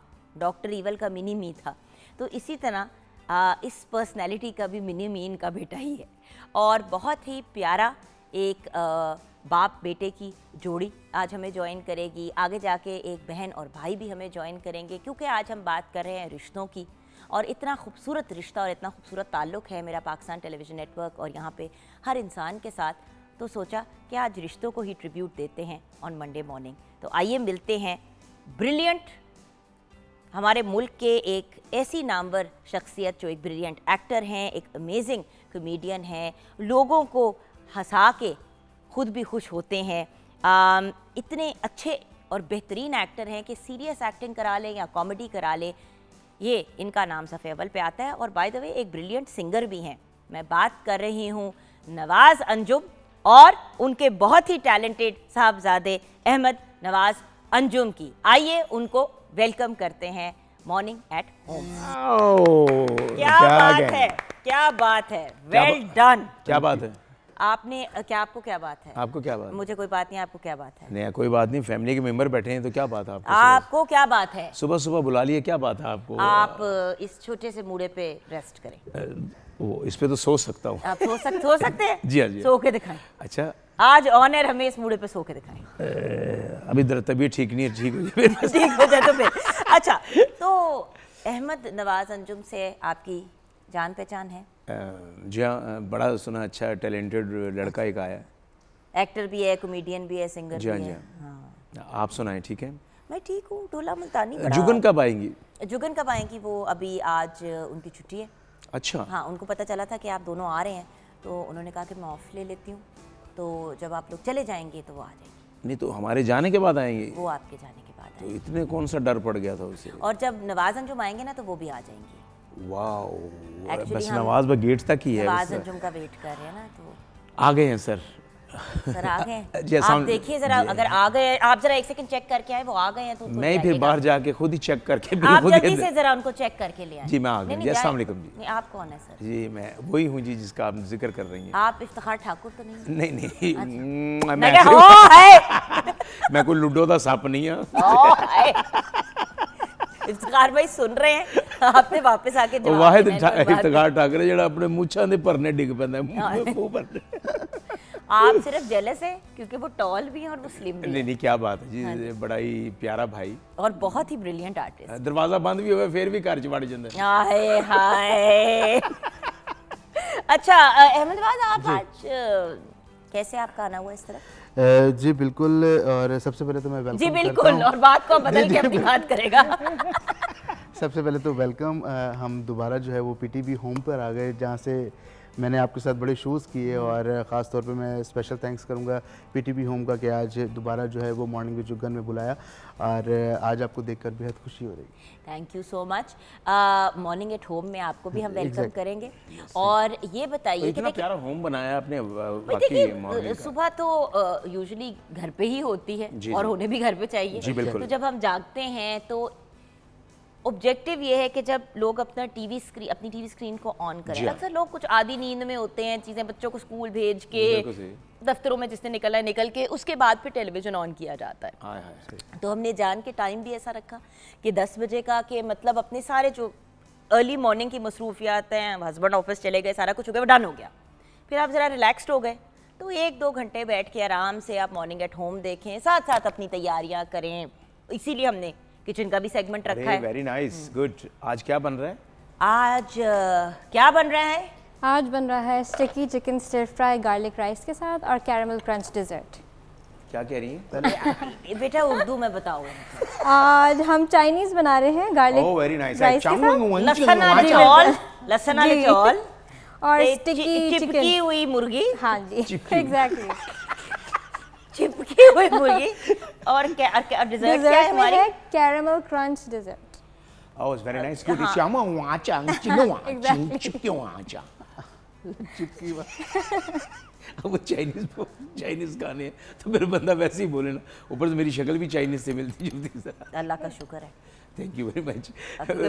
S1: डॉक्टर ईवल का मिनी मी था तो इसी तरह आ, इस पर्सनैलिटी का भी मिनी मी इनका बेटा ही है और बहुत ही प्यारा एक बाप बेटे की जोड़ी आज हमें ज्वाइन करेगी आगे जाके एक बहन और भाई भी हमें ज्वाइन करेंगे क्योंकि आज हम बात कर रहे हैं रिश्तों की और इतना खूबसूरत रिश्ता और इतना खूबसूरत ताल्लुक़ है मेरा पाकिस्तान टेलीविज़न नेटवर्क और यहाँ पे हर इंसान के साथ तो सोचा कि आज रिश्तों को ही ट्रिब्यूट देते हैं ऑन मंडे मॉर्निंग तो आइए मिलते हैं ब्रिलियंट हमारे मुल्क के एक ऐसी नामवर शख्सियत जो एक ब्रिलियंट एक्टर हैं एक अमेजिंग कमेडियन हैं लोगों को हंसा के खुद भी खुश होते हैं आ, इतने अच्छे और बेहतरीन एक्टर हैं कि सीरियस एक्टिंग करा लें या कॉमेडी करा लें ये इनका नाम सफ़े अवल पे आता है और बाय द वे एक ब्रिलियंट सिंगर भी हैं मैं बात कर रही हूँ नवाज़ अंजुम और उनके बहुत ही टैलेंटेड साहबजादे अहमद नवाज़ अंजुम की आइए उनको वेलकम करते हैं मॉर्निंग एट होम क्या बात है क्या बात है वेल डन क्या बात है आपने क्या आपको क्या बात
S5: है आपको क्या बात मुझे
S1: कोई बात नहीं आपको क्या बात
S5: है नहीं कोई बात नहीं फैमिली के मेंबर बैठे हैं तो क्या बात है आपको
S1: आपको क्या बात है
S5: सुबह सुबह बुला लिए क्या बात है आपको आप
S1: इस छोटे से मुड़े पे रेस्ट
S5: करें वो इस पे तो सो सकता हूँ आप
S1: सो सक, सो सकते हैं [laughs] जी हाँ जी हाँ। सो के दिखाए अच्छा आज ऑन एयर हमें इस मुड़े पे सो के दिखाए
S5: अभी दर तबीयत ठीक नहीं है ठीक हो जाए
S1: ठीक हो जाए तो फिर अच्छा तो अहमद नवाज अंजुम से आपकी जान पहचान है
S5: जी हाँ बड़ा सुना अच्छा टैलेंटेड लड़का अच्छा। एक आया
S1: एक्टर भी है कॉमेडियन भी है सिंगर जी भी जी है
S5: हाँ। आप सुनाए ठीक है
S1: मैं ठीक हूँ डोला मुल्तानी जुगन कब आएंगी जुगन कब आएंगी वो अभी आज उनकी छुट्टी है अच्छा हाँ उनको पता चला था कि आप दोनों आ रहे हैं तो उन्होंने कहा कि मैं ऑफ ले लेती हूँ तो जब आप लोग चले जाएंगे तो वो आ जाएंगे
S5: नहीं तो हमारे जाने के बाद आएंगे वो
S1: आपके जाने के
S5: बाद तो इतने कौन सा डर पड़ गया था उसे और
S1: जब नवाज अंजुम आएंगे ना तो वो भी आ जाएंगे
S5: वाओ बस नवाज व तक ही है नवाज अंजुम
S1: का वेट कर रहे हैं ना तो
S5: आ गए हैं सर सर आ
S1: गए [laughs] आप देखिए जरा अगर आ गए आप जरा एक सेकंड चेक करके आए वो आ गए हैं तो, तो फिर बाहर
S5: जाके खुद ही चेक करके आप जल्दी से
S1: जरा उनको चेक करके ले आए जी मैं
S5: आ गया जी अस्सलाम वालेकुम जी आप कौन है सर जी मैं वही हूँ जी जिसका आप जिक्र कर रही हैं
S1: आप इफ्तिखार ठाकुर तो नहीं नहीं नहीं
S5: अच्छा। [laughs] मैं मैं [laughs] कोई लूडो का सप नहीं हूं
S1: इफ्तार भाई सुन रहे हैं आपने वापस आके ਕੇ ਜਵਾਬ ਵਾਹਿਦ ਇਫਤਖਾਰ
S5: ਠਾਕਰੇ ਜਿਹੜਾ ਆਪਣੇ ਮੂਛਾਂ ਦੇ ਭਰਨੇ ਡਿੱਗ ਪੈਂਦਾ ਮੂੰਹ
S1: ਭਰਨੇ आप सिर्फ जेलस है क्योंकि वो टॉल भी हैं और वो स्लिम भी नहीं
S5: नहीं क्या बात है जी हाँ। बड़ा ही प्यारा भाई
S1: और बहुत ही ब्रिलियंट आर्टिस्ट
S5: हाँ, दरवाजा बंद भी हुआ फिर भी घर च वड़ जाता
S1: हाय हाय अच्छा अहमदाबाद आप आज कैसे आपका आना हुआ इस तरफ
S6: जी बिल्कुल और सबसे पहले तो मैं वेलकम जी बिल्कुल और
S1: बात को बदल के अपनी बात करेगा
S6: [laughs] सबसे पहले तो वेलकम हम दोबारा जो है वो पीटीबी होम पर आ गए जहाँ से मैंने आपके साथ बड़े शोज़ किए हम्म। और ख़ास तौर पे मैं स्पेशल थैंक्स करूँगा पीटीबी होम का कि आज दोबारा जो है वो मॉर्निंग में जुगन में बुलाया और आज आपको
S5: देखकर बेहद खुशी हो रही
S1: thank you so much morning at home में आपको भी हम वेलकम exactly. करेंगे और ये बताइए कि
S5: प्यारा होम बनाया आपने सुबह
S1: तो यूजली घर पे ही होती है और होने भी घर पे चाहिए तो जब हम जागते हैं तो ऑब्जेक्टिव ये है कि जब लोग अपना टीवी स्क्रीन अपनी टीवी स्क्रीन को ऑन करें हाँ। अक्सर लोग कुछ आधी नींद में होते हैं चीज़ें बच्चों को स्कूल भेज के दफ्तरों में जिसने निकला है निकल के उसके बाद फिर टेलीविज़न ऑन किया जाता है तो हमने जान के टाइम भी ऐसा रखा कि दस बजे का कि मतलब अपने सारे जो अर्ली मॉर्निंग की मसरूफियात हैं हस्बैंड ऑफिस चले गए सारा कुछ हो गया वो डन हो गया फिर आप ज़रा रिलैक्सड हो गए तो एक दो घंटे बैठ के आराम से आप मॉर्निंग एट होम देखें साथ साथ अपनी तैयारियाँ करें इसीलिए हमने किचन का भी सेगमेंट
S3: रखा है वेरी
S5: नाइस गुड आज क्या बन रहा है
S1: आज uh, क्या बन रहा है
S3: आज बन रहा है sticky chicken stir fry garlic rice के साथ और कैरामल क्रंच डिजर्ट
S5: क्या कह रही है
S1: बेटा उर्दू में बताओ
S3: आज हम चाइनीज बना रहे हैं गार्लिक वेरी नाइस लसन और स्टिकी चिपकी हुई
S1: मुर्गी हाँ जी एग्जैक्टली चिपकी हुई मुर्गी और क्या और, डिजर्ट क्या है हमारी
S3: caramel crunch dessert
S5: oh it's very nice good श्यामा वाचा चिनोवा चिपकियो वाचा चिपकी वो चाइनीज चाइनीज गाने तो मेरा बंदा वैसे ही बोले ना ऊपर से मेरी शक्ल भी चाइनीज से मिलती जुलती अल्लाह का शुक्र है थैंक यू वेरी मच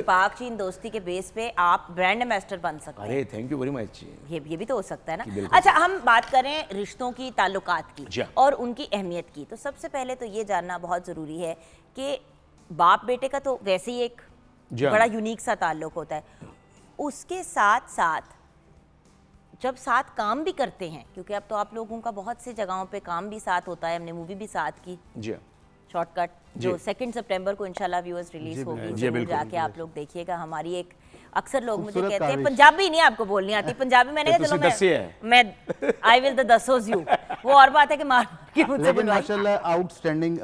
S1: पाक चीन दोस्ती के बेस पे आप ब्रांड एम्बेसडर बन सकते हैं अरे
S5: थैंक यू वेरी मच
S1: ये ये भी तो हो सकता है ना अच्छा हम बात करें रिश्तों की ताल्लुकात की और उनकी अहमियत की तो सबसे पहले तो ये जानना बहुत ज़रूरी है कि बाप बेटे का तो वैसे ही एक हाँ। बड़ा यूनिक सा ताल्लुक होता है उसके साथ साथ जब साथ काम भी करते हैं क्योंकि अब तो आप लोगों का बहुत से जगहों पे काम भी साथ होता है हमने मूवी भी साथ की जी शॉर्टकट हाँ। जो सेकंड सितंबर को इनशाला व्यूअर्स रिलीज होगी जरूर तो जाके आप लोग देखिएगा हमारी एक अक्सर लोग मुझे कहते हैं पंजाबी नहीं आपको बोलनी आती [laughs] पंजाबी मैंने तो कहा चलो मैं मैं आई विल दसोज यू वो और बात है कि मार लेकिन माशाल्लाह
S6: आउटस्टैंडिंग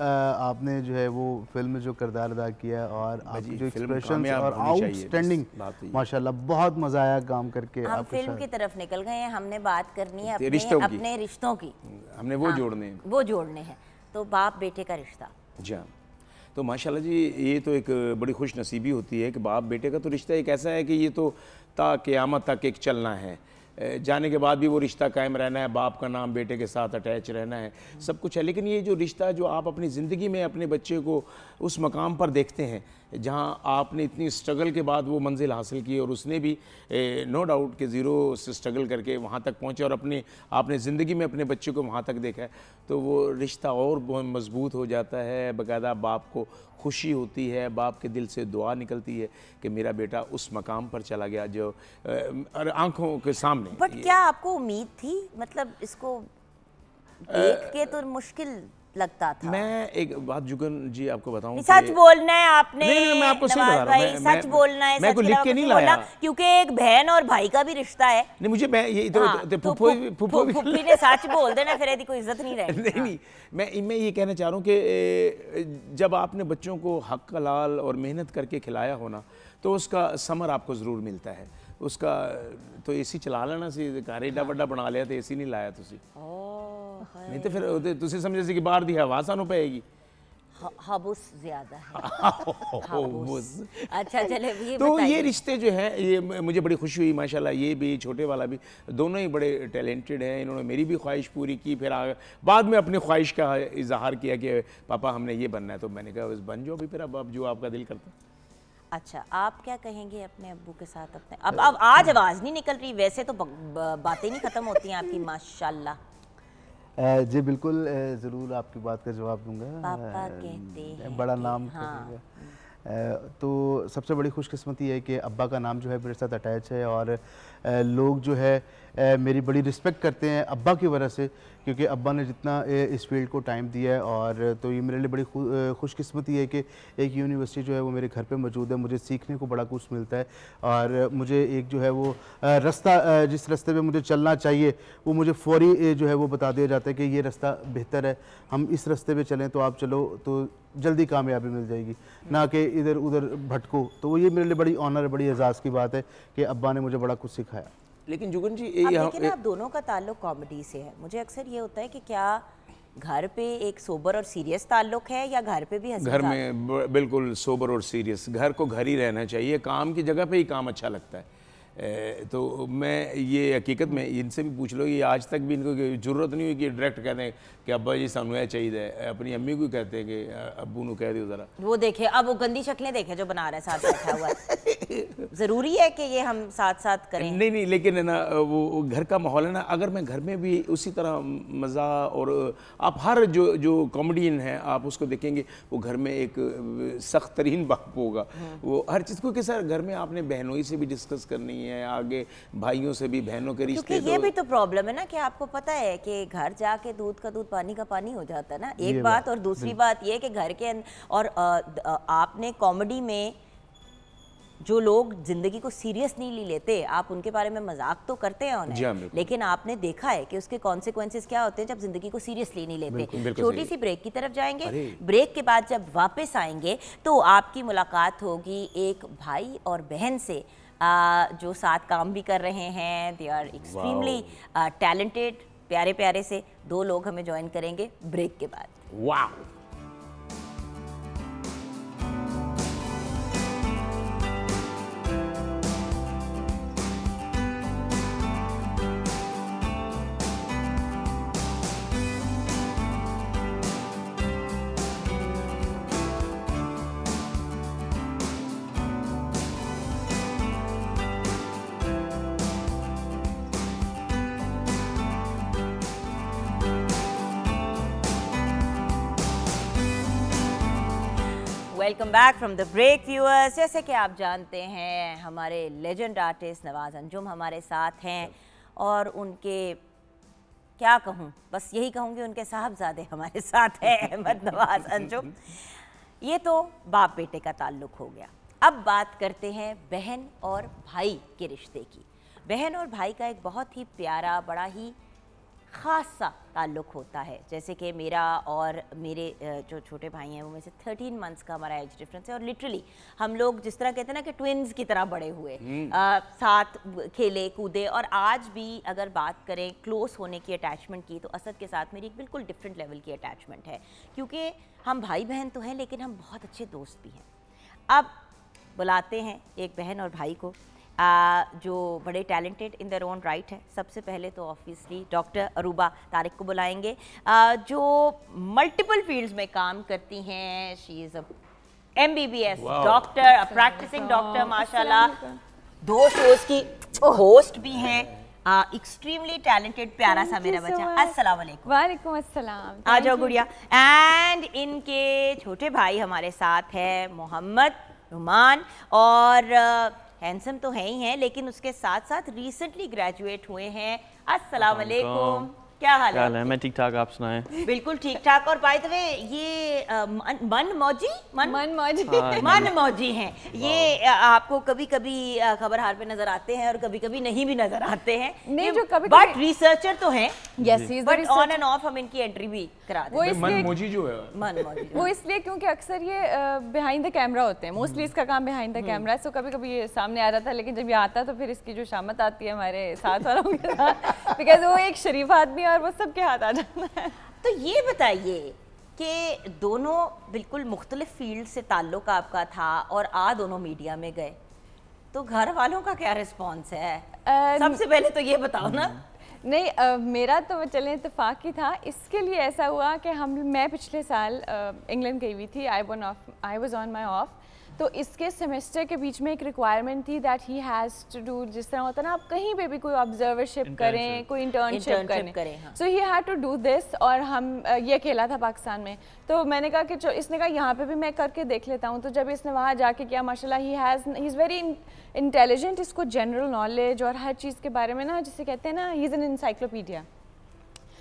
S6: आपने जो है वो फिल्म में जो किरदार अदा किया और आपकी जो एक्सप्रेशन और आउटस्टैंडिंग तो माशाल्लाह बहुत मजा आया काम
S5: करके हम फिल्म की
S1: तरफ निकल गए हैं हमने बात करनी है अपने अपने रिश्तों की
S5: हमने वो हाँ, जोड़ने
S1: वो जोड़ने हैं तो बाप बेटे का रिश्ता
S5: जी हाँ। तो माशाल्लाह जी ये तो एक बड़ी खुश नसीबी होती है कि बाप बेटे का तो रिश्ता एक ऐसा है कि ये तो ता क़्यामत तक एक चलना है जाने के बाद भी वो रिश्ता कायम रहना है बाप का नाम बेटे के साथ अटैच रहना है सब कुछ है लेकिन ये जो रिश्ता जो आप अपनी ज़िंदगी में अपने बच्चे को उस मकाम पर देखते हैं जहाँ आपने इतनी स्ट्रगल के बाद वो मंजिल हासिल की और उसने भी ए, नो डाउट कि ज़ीरो से स्ट्रगल करके वहाँ तक पहुँचे और अपने आपने ज़िंदगी में अपने बच्चे को वहाँ तक देखा है तो वो रिश्ता और मज़बूत हो जाता है बाकायदा बाप को खुशी होती है बाप के दिल से दुआ निकलती है कि मेरा बेटा उस मकाम पर चला गया जो आँखों आंखों के सामने बट क्या
S1: आपको उम्मीद थी मतलब इसको देख के तो मुश्किल लगता
S5: था मैं एक बात जुगन जी आपको बताऊं सच
S1: बोलना है आपने नहीं, नहीं, मैं आपको सही बता रहा हूं सच बोलना है मैं को लिख के नहीं लाया क्योंकि एक बहन और भाई का भी रिश्ता है नहीं मुझे मैं ये इधर हाँ, फूफो फूफो भी फूफी ने सच बोल देना फिर यदि कोई इज्जत
S2: नहीं [laughs] रहे नहीं
S5: नहीं मैं मैं ये कहना चाह रहा हूँ कि जब आपने बच्चों को हक का लाल और मेहनत करके खिलाया होना तो उसका समर आपको ज़रूर मिलता है उसका ਤੋ तो ਏਸੀ सी ਲੈਣਾ ਸੀ ਘਰ ਏਡਾ ਵੱਡਾ ਬਣਾ ਲਿਆ नहीं लाया ਨਹੀਂ ਲਾਇਆ ਤੁਸੀਂ ਓ ਨਹੀਂ ਤੇ ਫਿਰ ਤੁਸੀਂ ਸਮਝੇ ਸੀ ਕਿ ਬਾਹਰ ਦੀ ਹਵਾ ਸਾਨੂੰ ਪਏਗੀ
S1: हाबुस ज्यादा है अच्छा चले ये तो ये
S5: रिश्ते जो है ये मुझे बड़ी खुशी हुई माशाल्लाह ये भी छोटे वाला भी दोनों ही बड़े टैलेंटेड हैं इन्होंने मेरी भी ख्वाहिश पूरी की फिर आ, बाद में अपनी ख्वाहिश का इजहार किया कि पापा हमने ये बनना है तो मैंने कहा बस बन जाओ भी फिर अब अब जो आपका दिल करता है
S1: अच्छा आप क्या कहेंगे अपने अबू के साथ अपने अब अब आज आवाज़ नहीं निकल रही वैसे तो बातें नहीं ख़त्म होती हैं आपकी [laughs] माशाल्लाह
S6: जी बिल्कुल ज़रूर आपकी बात का जवाब दूंगा पापा कहते हैं बड़ा नाम हाँ। तो सबसे बड़ी खुशकिस्मती है कि अब्बा का नाम जो है मेरे साथ अटैच है और लोग जो है ए, मेरी बड़ी रिस्पेक्ट करते हैं अब्बा की वजह से क्योंकि अब्बा ने जितना ए, इस फील्ड को टाइम दिया है और तो ये मेरे लिए बड़ी खुशकस्मती है कि एक यूनिवर्सिटी जो है वो मेरे घर पे मौजूद है मुझे सीखने को बड़ा कुछ मिलता है और मुझे एक जो है वो रास्ता जिस रास्ते पे मुझे चलना चाहिए वो मुझे फौरी जो है वो बता दिया जाता है कि ये रास्ता बेहतर है हम इस रास्ते पर चलें तो आप चलो तो जल्दी कामयाबी मिल जाएगी ना कि इधर उधर भटको तो ये मेरे लिए बड़ी ऑनर बड़ी एजाज़ की बात है कि अब्बा ने मुझे बड़ा कुछ
S5: सिखाया
S1: लेकिन जुगन जी ये यहाँ लेकिन आप दोनों का ताल्लुक कॉमेडी से है मुझे अक्सर ये होता है कि क्या घर पे एक सोबर और सीरियस ताल्लुक है या घर पे भी घर
S5: में बिल्कुल सोबर और सीरियस घर को घर ही रहना चाहिए काम की जगह पे ही काम अच्छा लगता है तो मैं ये हकीकत में इनसे भी पूछ लो कि आज तक भी इनको जरूरत नहीं हुई कि डायरेक्ट कह दें कि अब जी सू चाहिए अपनी अम्मी को कहते हैं कि अबू नु कह दियो जरा
S1: वो देखे अब वो गंदी शक्लें देखे जो बना रहे हैं साथ बैठा हुआ जरूरी है कि ये हम साथ साथ करें
S5: नहीं नहीं लेकिन है ना वो घर का माहौल है ना अगर मैं घर में भी उसी तरह मज़ा और आप हर जो जो कॉमेडियन है आप उसको देखेंगे वो घर में एक सख्त तरीन बाप होगा हम्म। वो हर चीज़ को कि सर घर में आपने बहनोई से भी डिस्कस करनी है आगे भाइयों से भी बहनों के रिश्ते ये भी
S1: तो प्रॉब्लम है ना कि आपको पता है कि घर जाके दूध का दूध पानी का पानी हो जाता है ना एक बात और दूसरी बात ये कि घर के अं-, और आपने कॉमेडी में जो लोग जिंदगी को सीरियस नहीं लेते आप उनके बारे में मजाक तो करते हैं उन्हें हाँ, लेकिन आपने देखा है कि उसके कॉन्सिक्वेंसेस क्या होते हैं जब जिंदगी को सीरियसली नहीं लेते छोटी सी ब्रेक की तरफ जाएंगे ब्रेक के बाद जब वापस आएंगे तो आपकी मुलाकात होगी एक भाई और बहन से आ, जो साथ काम भी कर रहे हैं दे आर एक्सट्रीमली टैलेंटेड प्यारे प्यारे से दो लोग हमें ज्वाइन करेंगे ब्रेक के बाद वाह welcome back from the break viewers जैसे कि आप जानते हैं हमारे लेजेंड आर्टिस्ट नवाज अंजुम हमारे साथ हैं और उनके क्या कहूँ बस यही कहूँगी उनके साहबजादे हमारे साथ हैं अहमद नवाज अंजुम ये तो बाप बेटे का ताल्लुक हो गया अब बात करते हैं बहन और भाई के रिश्ते की बहन और भाई का एक बहुत ही प्यारा बड़ा ही ख़ास सा ताल्लुक़ होता है जैसे कि मेरा और मेरे जो छोटे भाई हैं वो में से थर्टीन मंथ्स का हमारा एज डिफरेंस है और लिटरली हम लोग जिस तरह कहते हैं ना कि ट्विन्स की तरह बड़े हुए आ, हम्म। साथ खेले कूदे और आज भी अगर बात करें क्लोज होने की अटैचमेंट की तो असद के साथ मेरी एक बिल्कुल डिफरेंट लेवल की अटैचमेंट है क्योंकि हम भाई बहन तो हैं लेकिन हम बहुत अच्छे दोस्त भी हैं अब बुलाते हैं एक बहन और भाई को जो बड़े talented in their own right है सबसे पहले तो ऑब्वियसली डॉक्टर अरूबा तारिक को बुलाएंगे जो मल्टीपल फील्ड्स में काम करती हैं she is a M B B S doctor practising doctor माशाल्लाह दो शोज की होस्ट भी हैं एक्सट्रीमली टैलेंटेड प्यारा सा मेरा बच्चा अस्सलाम वालेकुम वालेकुम
S7: अस्सलाम आ जाओ गुड़िया
S1: एंड इनके छोटे भाई हमारे साथ है मोहम्मद रुमान और हैंडसम तो है ही हैं लेकिन उसके साथ साथ रिसेंटली ग्रेजुएट हुए हैं असलकुम क्या हाल क्या
S8: है मैं ठीक ठाक आप सुनाए
S1: बिल्कुल ठीक ठाक और बाय द वे ये मन, मौजी मन मन मौजी हाँ, मन मौजी हैं ये आपको कभी कभी खबर हार पे नजर आते हैं और कभी कभी नहीं भी नजर आते हैं नहीं जो कभी बट रिसर्चर तो हैं yes he is but on and off हम इनकी एंट्री भी करा
S7: देते हैं तो मन मौजी जो है मन मौजी वो इसलिए क्योंकि अक्सर ये बिहाइंड द कैमरा होते हैं मोस्टली इसका काम बिहाइंड द कैमरा है सो कभी कभी ये सामने आ रहा था लेकिन जब ये आता तो फिर इसकी जो शामत आती
S1: है हमारे साथ वालों के साथ बिकॉज [laughs] वो एक शरीफ आदमी और वो के हाथ आ जाता है तो ये बताइए कि दोनों बिल्कुल मुख्तलिफ फील्ड से ताल्लुक आपका था और आ दोनों मीडिया में गए तो घर वालों का क्या रिस्पॉन्स है
S7: आ, सबसे पहले तो ये बताओ ना
S1: हम्म।
S7: नहीं आ, मेरा तो चले इतफाक़ ही था इसके लिए ऐसा हुआ कि हम मैं पिछले साल इंग्लैंड गई हुई थी I one of I was on my off तो इसके सेमेस्टर के बीच में एक रिक्वायरमेंट थी that he has to do जिस तरह होता है ना आप कहीं पे भी कोई ऑब्जर्वरशिप करें कोई इंटर्नशिप करें so he had to do this और हम ये अकेला था पाकिस्तान में तो मैंने कहा कि इसने कहा यहाँ पे भी मैं करके देख लेता हूँ तो जब इसने वहाँ जाके किया माशाल्लाह he has he is very intelligent इसको जनरल नॉलेज और हर चीज़ के बारे में ना जिसे कहते हैं ना ही इज़ एन इंसाइक्लोपीडिया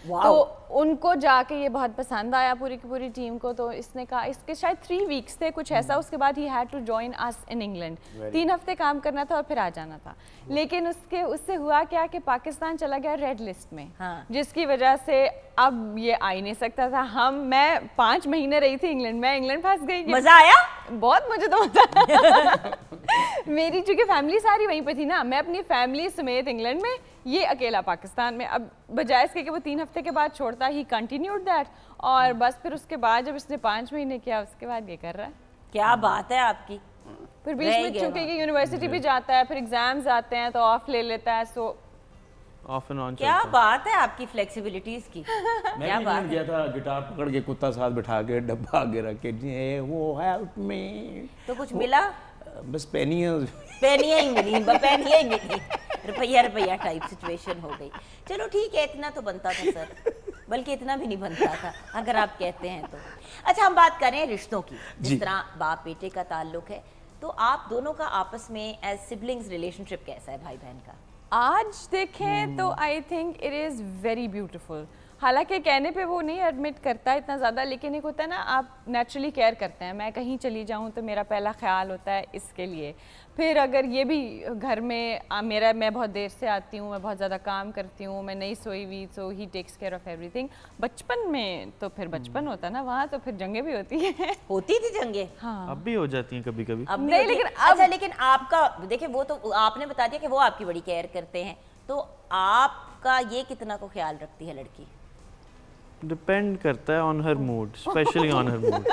S7: तो उनको जाके ये बहुत पसंद आया पूरी की पूरी टीम को तो इसने कहा इसके शायद थ्री वीक्स थे कुछ ऐसा hmm. उसके बाद he had to join us in England तीन हफ्ते काम करना था और फिर आ जाना था hmm. लेकिन उसके उससे हुआ क्या कि पाकिस्तान चला गया रेड लिस्ट में हाँ। जिसकी वजह से अब ये आ ही नहीं सकता था हम मैं पांच महीने रही थी इंग्लैंड मैं इंग्लैंड फंस गई मज़ा आया बहुत मुझे तो मज़ा [laughs] मेरी चूंकि फैमिली सारी वहीं पर थी ना मैं अपनी फैमिली समेत इंग्लैंड में ये अकेला पाकिस्तान में अब बजाय इसके कि वो तीन हफ्ते के बाद छोड़ता ही कंटिन्यूड दैट और बस फिर उसके बाद जब इसने पाँच महीने किया उसके बाद ये कर रहा है क्या बात
S1: है आपकी फिर बीच
S7: में चूंकि ये यूनिवर्सिटी भी जाता है फिर एग्जाम्स आते हैं तो ऑफ ले लेता
S1: है सो ऑफ एंड ऑन क्या बात है आपकी फ्लेक्सिबिलिटीज की [laughs] मैं क्या बात गया था
S5: गिटार पकड़ के कुत्ता साथ बिठा के डब्बा आगे रख के वो हेल्प मी तो कुछ मिला बस पहनिए
S1: पहनिए ही मिली पहनिए ही मिली रुपया रुपया टाइप सिचुएशन हो गई चलो ठीक है इतना तो बनता था सर बल्कि इतना भी नहीं बनता था अगर आप कहते हैं तो अच्छा हम बात करें रिश्तों की जिस तरह बाप बेटे का ताल्लुक है तो आप दोनों का आपस में एज सिबलिंग्स रिलेशनशिप कैसा है भाई बहन का
S7: आज देखें hmm. तो I think it is very beautiful हालांकि कहने पे वो नहीं एडमिट करता इतना ज़्यादा लेकिन एक होता है ना आप नेचुरली केयर करते हैं मैं कहीं चली जाऊँ तो मेरा पहला ख्याल होता है इसके लिए फिर अगर ये भी घर में आ, मेरा मैं बहुत देर से आती हूँ मैं बहुत ज़्यादा काम करती हूँ मैं नहीं सोई हुई so he takes care of everything बचपन
S1: में तो फिर हम्म। बचपन होता ना वहाँ तो फिर जंगे भी होती है होती थी जंगे हाँ
S7: अब
S8: भी हो जाती हैं कभी कभी
S1: अब नहीं लेकिन अब अच्छा लेकिन आपका देखिए वो तो आपने बता दिया कि वो आपकी बड़ी केयर करते हैं तो आपका ये कितना को ख्याल रखती है लड़की
S8: डिपेंड करता है on her mood specially on her mood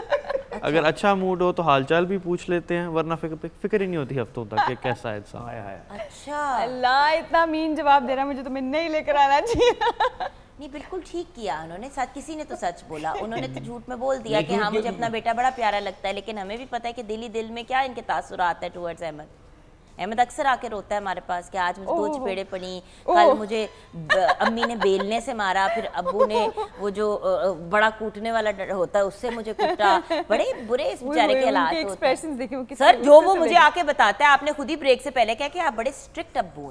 S8: अगर अच्छा मूड हो तो हालचाल भी पूछ लेते हैं वरना फिक्र फिक्र ही नहीं होती हफ्तों तक कि कैसा है इंसान
S1: अच्छा अल्लाह इतना मीन जवाब दे रहा मुझे तो मैं नहीं लेकर आना चाहिए [laughs] नहीं बिल्कुल ठीक किया उन्होंने साथ किसी ने तो सच बोला [laughs] उन्होंने तो झूठ में बोल दिया कि हाँ मुझे अपना बेटा बड़ा प्यारा लगता है लेकिन हमें भी पता है कि दिल ही दिल में क्या इनके तासुरात है टूवर्ड्स अहमद अहमद अक्सर आके रोता है हमारे पास कि आज मुझे दो चपेड़े पड़ी कल मुझे अम्मी ने बेलने से मारा फिर अबू ने वो जो बड़ा कूटने वाला होता है उससे मुझे कूटा बड़े बुरे इस [laughs] बेचारे के
S7: हालात
S1: सर जो वो मुझे आके बताता है आपने खुद ही ब्रेक से पहले क्या कि आप बड़े स्ट्रिक्ट अबू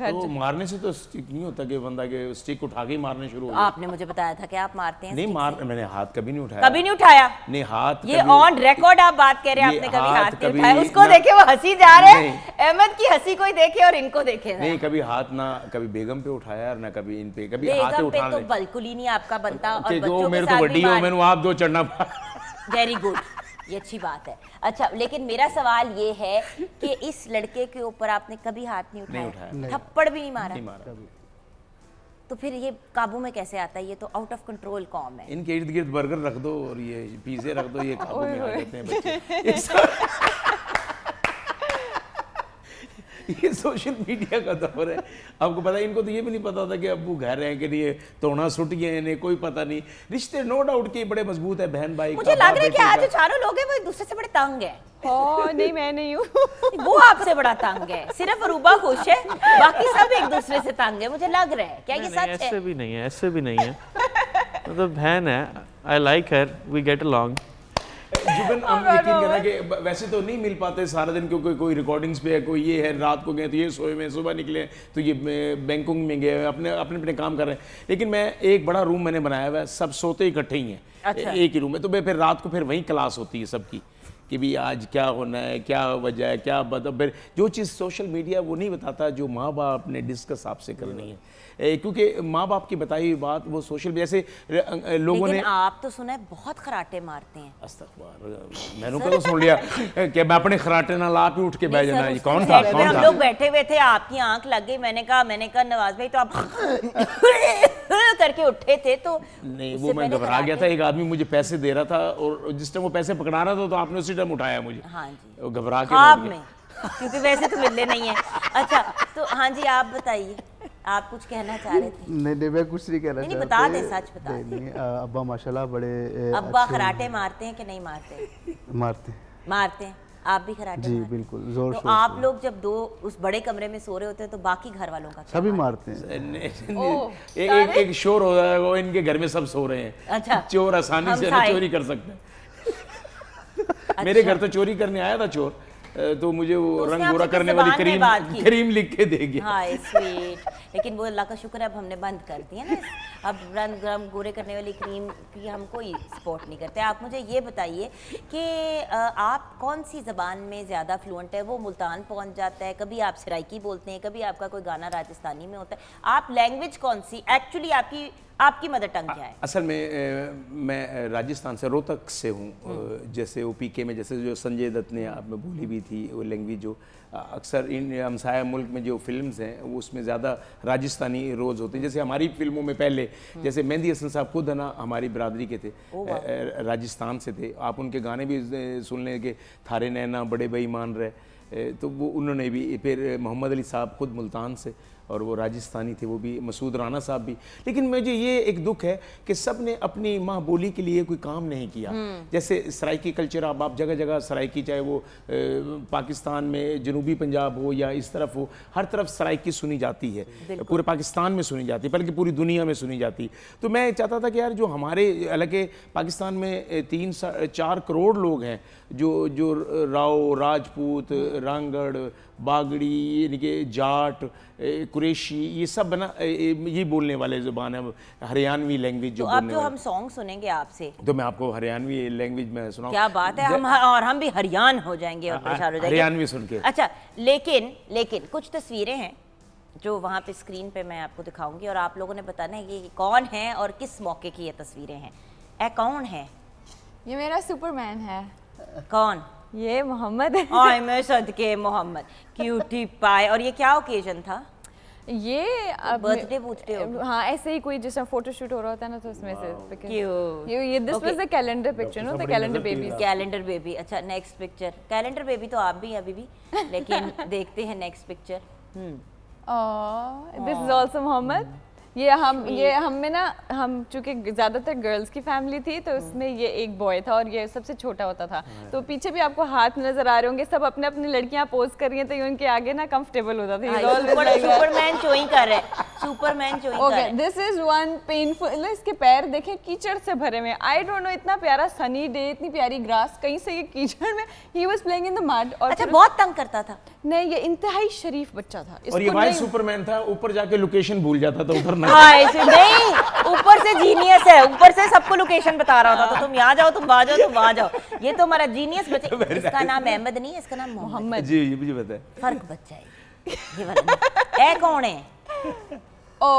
S1: है
S5: मारने से तो स्टिक नहीं होता कि बंदा के स्टिक उठा के मारने शुरू
S1: आपने मुझे बताया था कि आप मारते हैं
S5: नहीं मार मैंने हाथ कभी नहीं उठाया कभी नहीं उठाया नहीं हाथ ये ऑन
S1: रिकॉर्ड आप बात कर रहे हैं आपने कभी हाथ नहीं उठाया उसको देखे वो हंसी जा रहे हैं अहमद की हंसी कोई देखे और इनको देखे नहीं
S5: कभी हाथ ना कभी बेगम पे उठाया और ना कभी इन पे कभी हाथ उठा तो
S1: बिल्कुल ही नहीं आपका बनता और बच्चों मेरे को बड़ी हो मैंने आप दो चढ़ना वेरी गुड ये अच्छी बात है अच्छा लेकिन मेरा सवाल ये है कि इस लड़के के ऊपर आपने कभी हाथ नहीं उठाया, थप्पड़ भी नहीं मारा। तो फिर ये काबू में कैसे आता है ये तो आउट ऑफ कंट्रोल कॉम है
S5: इनके इर्द गिर्द बर्गर रख दो और ये पिज्जे रख दो ये [laughs] काबू में आ जाते हैं बच्चे [laughs] ये सोशल मीडिया का दौर है आपको पता है इनको तो ये भी नहीं पता था कि अबू घर हैं कि नहीं तोड़ना सुट गए इन्हें कोई पता नहीं रिश्ते नो डाउट के बड़े मजबूत है बहन भाई मुझे लग रहा है कि आज जो
S1: चारों लोग हैं वो एक दूसरे से बड़े तंग हैं नहीं मैं नहीं हूँ [laughs] वो आपसे बड़ा तंग है सिर्फ रूबा खुश है बाकी सब एक दूसरे से तंग है मुझे लग रहा है क्या ये सच है ऐसे
S8: भी नहीं है ऐसे भी नहीं है मतलब बहन है I like her we get along
S5: जुबिन [laughs] oh हम यकीन करना कि वैसे तो नहीं मिल पाते सारा दिन क्योंकि कोई रिकॉर्डिंग्स पे है कोई ये है रात को गए तो ये सोए हुए सुबह निकले तो ये बैंकों में गए अपने अपने अपने काम कर रहे हैं लेकिन मैं एक बड़ा रूम मैंने बनाया हुआ है सब सोते इकट्ठे ही हैं अच्छा। एक ही रूम है तो मैं फिर रात को फिर वही क्लास होती है सबकी कि भी आज क्या होना है क्या वजह है क्या मतलब फिर जो चीज़ सोशल मीडिया वो नहीं बताता जो माँ बाप ने डिस्कस आपसे करनी है क्योंकि माँ बाप की बताई हुई बात वो सोशल जैसे लोगों ने
S1: आप तो सुना है बहुत खराटे मारते हैं
S5: मैंने तो सुन लिया कि मैं अपने खराटे ना आप ही उठ के बैठ जाना कौन था कौन था लोग
S1: बैठे हुए थे आपकी आंख लग गई मैंने कहा मैंने कहा नवाज भाई तो आप [laughs] करके उठे थे तो
S5: नहीं वो मैं घबरा गया था एक आदमी मुझे पैसे दे रहा था और जिस टाइम वो पैसे पकड़ा रहा था तो आपने उसी टाइम उठाया मुझे हाँ घबरा के
S1: क्योंकि वैसे तो मिलने नहीं है अच्छा तो हाँ जी आप बताइए आप कुछ कहना चाह रहे
S6: थे नहीं नहीं मैं कुछ नहीं कहना नहीं नहीं, बता दे सच बता नहीं, नहीं अब्बा माशाल्लाह बड़े अब्बा खराटे
S1: मारते हैं कि नहीं मारते मारते मारते आप भी खराटे जी
S5: बिल्कुल जोर तो आप
S1: लोग जब दो उस बड़े कमरे में सो रहे होते हैं तो बाकी घर वालों का
S5: सभी मारते हैं एक एक शोर हो रहा वो इनके घर में सब सो रहे हैं अच्छा [laughs] चोर आसानी से चोरी कर सकते हैं [laughs] मेरे अच्छा। घर तो चोरी करने आया था चोर तो मुझे वो तो रंग गोरा करने वाली क्रीम क्रीम लिख के दे गया
S1: लेकिन वो अल्लाह का शुक्र है अब हमने बंद कर दिया ना अब रन गर्म गोरे करने वाली क्रीम की हम कोई सपोर्ट नहीं करते आप मुझे ये बताइए कि आप कौन सी ज़बान में ज़्यादा फ्लुएंट है वो मुल्तान पहुंच जाता है कभी आप सराइकी बोलते हैं कभी आपका कोई गाना राजस्थानी में होता है आप लैंग्वेज कौन सी एक्चुअली आपकी आपकी मदर टंग क्या है
S5: असल में मैं राजस्थान से रोहतक से हूँ हम्म। जैसे ओ पी के में जैसे जो संजय दत्त ने आप में बोली भी थी वो लैंग्वेज जो अक्सर इन हमसाया मुल्क में जो फिल्म हैं उसमें ज़्यादा राजस्थानी रोज होते हैं जैसे हमारी फिल्मों में पहले हम्म। जैसे मेहंदी हसन साहब खुद है ना हमारी बरदरी के थे राजस्थान से थे आप उनके गाने भी सुन लें कि थारे नैना बड़े बेईमान रहे तो वो उन्होंने भी फिर मोहम्मद अली साहब खुद मुल्तान से और वो राजस्थानी थे वो भी मसूद राना साहब भी लेकिन मुझे ये एक दुख है कि सब ने अपनी माँ बोली के लिए कोई काम नहीं किया हम्म। जैसे सराइकी कल्चर अब आप जगह जगह सराइकी चाहे वो पाकिस्तान में जनूबी पंजाब हो या इस तरफ हो हर तरफ सराइकी सुनी जाती है पूरे पाकिस्तान में सुनी जाती है बल्कि पूरी दुनिया में सुनी जाती तो मैं चाहता था कि यार जो हमारे अलग पाकिस्तान में तीन चार करोड़ लोग हैं जो जो राव राजपूत हम्म। रांगड़ बागड़ी यानी कि जाट कुरेशी ये सब बना ये बोलने वाले ज़ुबान है हरियाणवी लैंग्वेज जो तो आप जो तो हम
S1: सॉन्ग सुनेंगे आपसे
S5: तो मैं आपको हरियाणवी लैंग्वेज में सुना क्या बात है हम और
S1: हम भी हरियाण हो जाएंगे और हाँ, हो जाएंगे हरियाणवी
S5: सुन के अच्छा
S1: लेकिन लेकिन कुछ तस्वीरें हैं जो वहाँ पे स्क्रीन पे मैं आपको दिखाऊंगी और आप लोगों ने बताना है कि कौन है और किस मौके की ये तस्वीरें हैं ए कौन है
S7: ये मेरा सुपरमैन है
S1: कौन ये मोहम्मद है मैं सद के मोहम्मद क्यूटी पाए और ये क्या ओकेजन था
S7: ये बर्थडे पूछते हो हाँ ऐसे ही कोई जिसमें शूट हो रहा होता है ना तो उसमें से
S1: क्यों ये this was the calendar picture no the calendar baby calendar baby अच्छा नेक्स्ट पिक्चर कैलेंडर बेबी तो आप भी अभी भी लेकिन [laughs] देखते हैं next picture hmm
S6: oh
S7: this is also Mohammad ये हम ये हम में ना हम चूंकि ज़्यादातर गर्ल्स की फैमिली थी तो उसमें ये एक बॉय था और ये सबसे छोटा होता था हाँ। तो पीछे भी आपको हाथ नजर आ रहे होंगे सब अपने अपनी लड़कियां पोज कर रही हैं तो ये उनके आगे ना कंफर्टेबल होता था सुपरमैन चोइंग
S1: कर रहे Superman chewing okay this
S7: is one painful इसके पैर देखे कीचड़ से भरे में आई डोंट नो इतना प्यारा सनी डे इतनी प्यारी ग्रास कहीं से ये कीचड़ में he was playing in the mart और अच्छा बहुत तंग करता था नहीं ये इंतहाई शरीफ बच्चा था और ये भाई
S5: सुपरमैन था ऊपर जाके लोकेशन भूल जाता था उधर नहीं हाँ, नहीं
S1: ऊपर से जीनियस है ऊपर से सबको लोकेशन बता रहा था तो तुम यहाँ जाओ तुम वहां जाओ तुम वहां जाओ ये तो हमारा जीनियस बच्चा [laughs] इसका नाम अहमद नहीं है इसका नाम मोहम्मद
S5: जी ये मुझे पता
S1: फर्क बच्चा है ये वाला ए कौन है
S7: ओ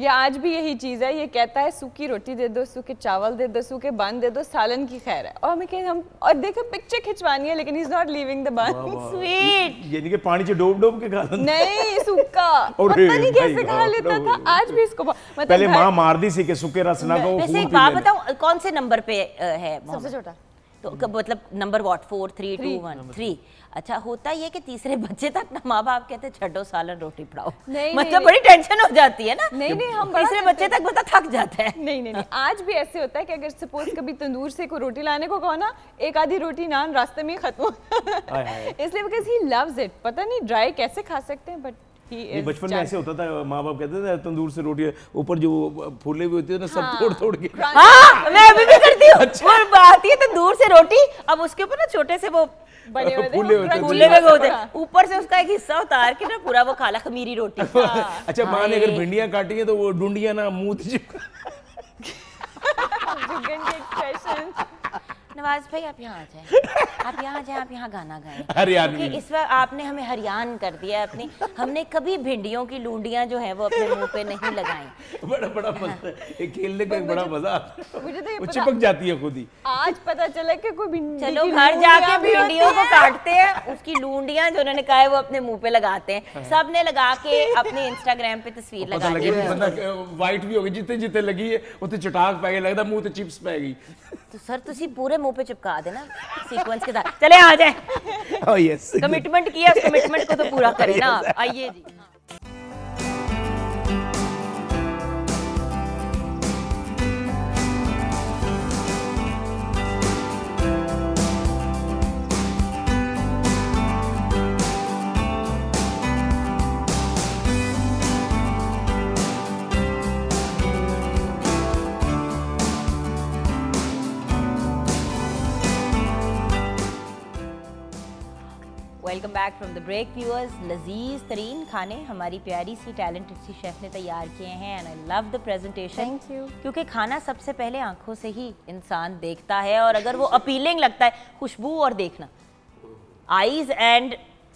S7: ये आज भी यही चीज़ है ये कहता है सूखी रोटी दे दो सूखे चावल दे दो सूखे बन दे दो सालन की खैर है और हमें कहीं हम और देखो पिक्चर खिंचवानी है लेकिन is not leaving
S5: the bun sweet यानी कि पानी से डोब डोब के खा नहीं
S7: सूखा [laughs] पता नहीं कैसे खा लेता था
S1: आज भी इसको मतलब
S7: पहले मां
S5: मार दी सी के सूखे रस ना को वैसे एक बात बताऊं
S1: कौन से नंबर पे है सबसे छोटा तो मतलब नंबर व्हाट 4 3 2 1 3 अच्छा होता ये कि तीसरे बच्चे तक ना माँ बाप कहते छठो सालन रोटी पड़ाओ नहीं मतलब नहीं, बड़ी टेंशन हो जाती है ना नहीं नहीं हम तीसरे बच्चे तक बता तो थक जाते हैं नहीं नहीं नहीं नहीं आज भी ऐसे होता है कि
S7: अगर सपोज कभी तंदूर से कोई रोटी लाने को कहो ना एक आधी रोटी नान रास्ते में खत्म [laughs] इसलिए बिकॉज ही लव्स इट पता नहीं ड्राई कैसे खा सकते हैं बट बचपन
S5: में ऐसे होता था माँ बाप कहते थे तंदूर से रोटी ऊपर जो फूले हुए होती है ना सब हाँ। तोड़ तोड़ के हाँ,
S1: मैं अभी भी करती हूँ अच्छा। आती है तंदूर से रोटी अब उसके ऊपर ना छोटे से वो बने [laughs] फूले हुए होते ऊपर से उसका एक हिस्सा उतार के ना पूरा वो खाला खमीरी रोटी [laughs] हाँ।
S5: अच्छा माँ ने अगर भिंडिया काटी है तो वो ढूंढिया ना मुंह
S1: [laughs] नवाज भाई आप यहाँ आ जाए [laughs] आप यहाँ आ जाए आप यहाँ गाना गाए
S5: हरियाणवी इस बार
S1: आपने हमें हरियाण कर दिया अपनी हमने कभी भिंडियों की लूंडियां जो है वो अपने मुंह पे नहीं [laughs] लगाई
S5: बड़ा बड़ा मजा खेलने का बड़ा मजा मुझे तो चिपक जाती है खुद ही
S1: आज पता चला कि कोई चलो घर जाके भिंडियों को काटते हैं उसकी लूंडियां जो उन्होंने कहा है वो अपने मुंह पे लगाते हैं हाँ। सब ने लगा के अपने इंस्टाग्राम पे तस्वीर लगा ली
S5: वाइट भी होगी जितने जितने लगी है उतने चटाक पाएगी लगता मुंह तो चिप्स पाएगी
S1: तो सर ਤੁਸੀਂ पूरे मुंह पे चिपका देना सीक्वेंस के साथ चले आ जाए
S5: ओ यस कमिटमेंट किया कमिटमेंट को तो पूरा [laughs] करें ना आइए जी
S1: welcome back from the break viewers लजीज तरीन खाने हमारी प्यारी सी टैलेंटेड सी शेफ़ ने तैयार किए हैं and I love the presentation thank you क्योंकि खाना सबसे पहले आंखों से ही इंसान देखता है और अगर वो अपीलिंग लगता है खुशबू और देखना आईज एंड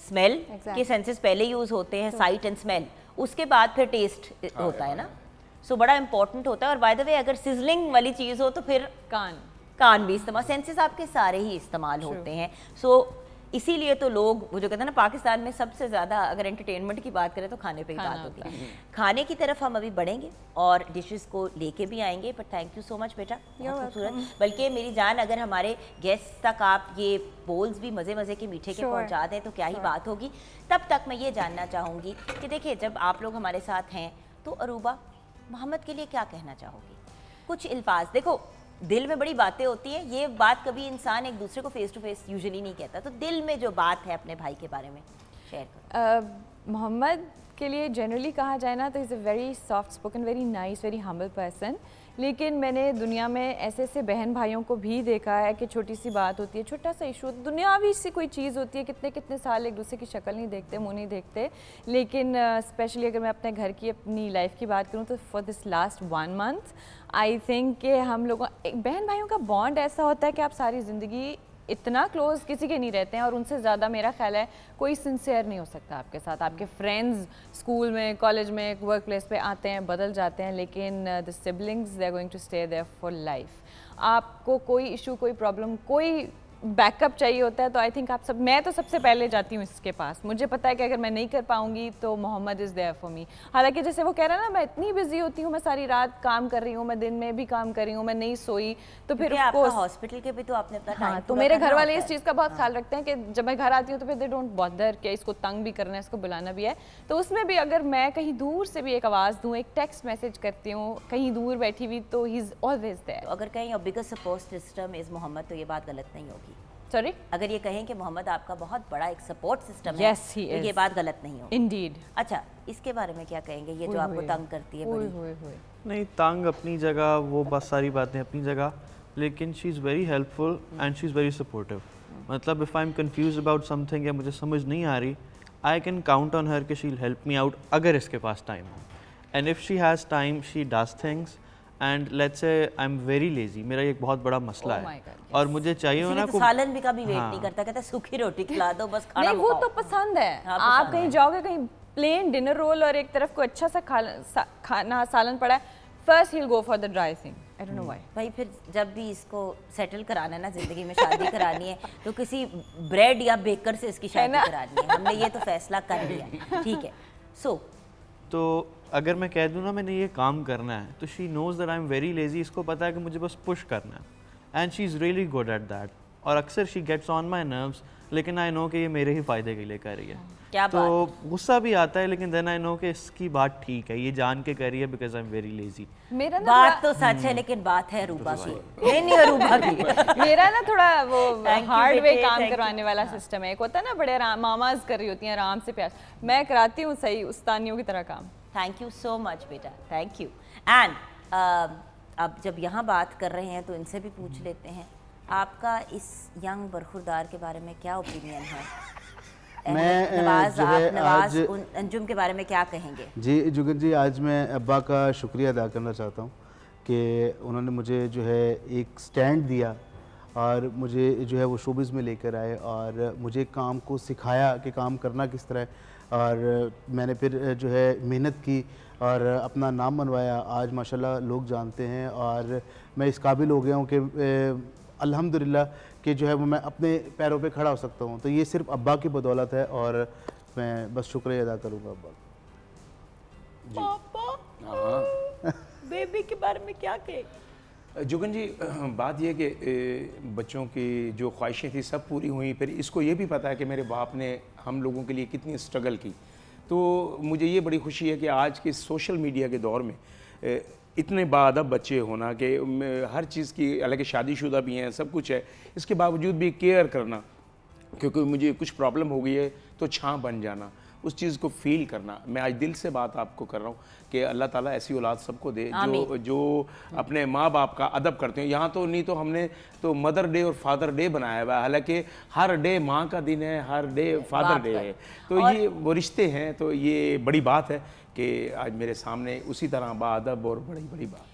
S1: स्मेल के सेंसेस पहले यूज़ होते हैं साइट एंड स्मेल उसके बाद फिर टेस्ट हाँ, होता है हाँ। ना
S2: सो
S1: so, बड़ा इंपॉर्टेंट होता है और बाय द वे अगर सिजलिंग वाली चीज़ हो तो फिर कान कान भी इस्तेमाल सेंसेस आपके सारे ही इस्तेमाल होते हैं सो so, इसीलिए तो लोग वो जो कहते हैं ना पाकिस्तान में सबसे ज़्यादा अगर एंटरटेनमेंट की बात करें तो खाने पे ही बात होती है खाने की तरफ हम अभी बढ़ेंगे और डिशेस को लेके भी आएंगे पर थैंक यू सो मच बेटा खूबसूरत बल्कि मेरी जान अगर हमारे गेस्ट तक आप ये बोल्स भी मज़े मज़े के मीठे के पहुँचा दें तो क्या ही बात होगी तब तक मैं ये जानना चाहूँगी कि देखिए जब आप लोग हमारे साथ हैं तो अरूबा मोहम्मद के लिए क्या कहना चाहोगी कुछ अल्फाज देखो दिल में बड़ी बातें होती हैं ये बात कभी इंसान एक दूसरे को फेस टू फेस यूजुअली नहीं कहता तो दिल में जो बात है अपने भाई के बारे में शेयर
S7: करो मोहम्मद के लिए जनरली कहा जाए ना तो is a very soft spoken very nice very humble person लेकिन मैंने दुनिया में ऐसे ऐसे बहन भाइयों को भी देखा है कि छोटी सी बात होती है छोटा सा इशू दुनियावी सी कोई चीज़ होती है कितने कितने साल एक दूसरे की शक्ल नहीं देखते मुँह नहीं देखते लेकिन स्पेशली uh, अगर मैं अपने घर की अपनी लाइफ की बात करूँ तो for this last one month I think कि हम लोगों बहन भाइयों का बॉन्ड ऐसा होता है कि आप सारी ज़िंदगी इतना क्लोज किसी के नहीं रहते हैं और उनसे ज़्यादा मेरा ख्याल है कोई सिंसियर नहीं हो सकता आपके साथ आपके फ्रेंड्स स्कूल में कॉलेज में वर्क प्लेस पर आते हैं बदल जाते हैं लेकिन the siblings they are going to stay there for life आपको कोई इशू कोई प्रॉब्लम कोई बैकअप चाहिए होता है तो आई थिंक आप सब मैं तो सबसे पहले जाती हूँ इसके पास मुझे पता है कि अगर मैं नहीं कर पाऊँगी तो Mohammad is there for me हालांकि जैसे वो कह रहा है ना मैं इतनी बिजी होती हूँ मैं सारी रात काम कर रही हूँ मैं दिन में भी काम कर रही हूँ मैं नहीं सोई
S1: तो फिर हॉस्पिटल के भी तो आपने अपना हाँ तो मेरे घर वाले इस चीज़
S7: का बहुत हाँ। ख्याल रखते हैं कि जब मैं घर आती हूँ तो फिर दे डोंट बॉदर के इसको तंग भी करना है इसको बुलाना भी है तो उसमें भी अगर मैं कहीं दूर से
S1: भी एक आवाज़ दूँ एक टेक्स्ट मैसेज करती हूँ कहीं दूर बैठी हुई तो ही इज़ ऑलवेज देयर अगर कहीं biggest support system is Mohammad तो ये बात गलत नहीं होगी सॉरी अगर ये कहें कि मोहम्मद आपका बहुत बड़ा एक सपोर्ट सिस्टम yes, है तो ये बात गलत नहीं हो इंडीड अच्छा इसके बारे में क्या कहेंगे ये जो आपको तंग करती है हुई,
S2: हुई, हुई.
S8: नहीं तंग अपनी जगह वो बस सारी बातें अपनी जगह लेकिन she is very helpful and she is very supportive मतलब if I am confused about something या मुझे समझ नहीं आ रही I can count on her कि शील हेल्प मी आउट अगर इसके पास टाइम हो and if she has time she does things and let's say I am very lazy मेरा एक बहुत बड़ा मसला oh है God, yes. और मुझे चाहिए हो ना को सालन भी कभी वेट हाँ। नहीं
S1: करता कहता सूखी रोटी खिला दो बस खाना नहीं वो तो
S7: पसंद है हाँ, पसंद आप कहीं जाओगे कहीं प्लेन डिनर रोल और एक तरफ को अच्छा सा खा, सा, खाना सालन पड़ा है first he go for the dry thing I don't know why भाई फिर
S1: जब भी इसको सेटल कराना है ना जिंदगी में शादी करानी है तो किसी ब्रेड या बेकर से इसकी शादी करानी है हमने ये तो फैसला कर लिया ठीक है
S8: सो तो अगर मैं कह दूँ ना मैंने ये काम करना है तो she knows that I am very lazy इसको पता है कि मुझे बस पुश करना है and she is really good at that और अक्सर she gets on my nerves लेकिन आई नो कि ये मेरे ही फ़ायदे के लिए कर रही है हाँ, क्या तो गुस्सा भी आता है लेकिन देन आई नो कि इसकी बात ठीक है ये जान के कर रही है because I am very lazy
S1: मेरा ना बात तो सच है लेकिन बात है रूपा की नहीं नहीं रूपा की [laughs] मेरा ना थोड़ा वो
S7: हार्ड वे काम करवाने
S1: वाला सिस्टम हाँ। है एक होता है ना बड़े मामाज कर रही होती हैं आराम से प्यार मैं कराती हूँ सही उस्तानियों की तरह काम थैंक यू सो मच बेटा थैंक यू एंड अब जब यहाँ बात कर रहे हैं तो इनसे भी पूछ लेते हैं आपका इस यंग बरखुरदार के बारे में क्या ओपिनियन है
S6: [laughs] मैं नवाज आप नवाज आज,
S1: अंजुम के बारे में क्या कहेंगे
S6: जी जुगत जी आज मैं अब्बा का शुक्रिया अदा करना चाहता हूँ कि उन्होंने मुझे जो है एक स्टैंड दिया और मुझे जो है वो शोबिज़ में लेकर आए और मुझे काम को सिखाया कि काम करना किस तरह है और मैंने फिर जो है मेहनत की और अपना नाम बनवाया आज माशाल्लाह लोग जानते हैं और मैं इस काबिल हो गया हूँ कि अल्हम्दुलिल्लाह कि जो है वो मैं अपने पैरों पे खड़ा हो सकता हूँ तो ये सिर्फ अब्बा की बदौलत है और मैं बस शुक्रिया अदा करूँगा अब्बा
S1: जी
S5: हाँ।
S1: बेबी के बारे में क्या कहेगी
S5: जुगन जी बात यह कि बच्चों की जो ख्वाहिशें थी सब पूरी हुई फिर इसको ये भी पता है कि मेरे बाप ने हम लोगों के लिए कितनी स्ट्रगल की तो मुझे ये बड़ी खुशी है कि आज के सोशल मीडिया के दौर में इतने बाब बच्चे होना कि हर चीज़ की हालांकि शादीशुदा भी हैं सब कुछ है इसके बावजूद भी केयर करना क्योंकि मुझे कुछ प्रॉब्लम हो गई है तो छाँ बन जाना उस चीज़ को फील करना मैं आज दिल से बात आपको कर रहा हूँ कि अल्लाह ताला ऐसी औलाद सबको दे जो जो अपने माँ बाप का अदब करते हैं यहाँ तो नहीं तो हमने तो मदर डे और फादर डे बनाया हुआ है हालांकि हर डे माँ का दिन है हर डे फादर डे है तो ये वो रिश्ते हैं तो ये बड़ी बात है कि आज मेरे सामने उसी तरह बादब और बड़ी बड़ी बात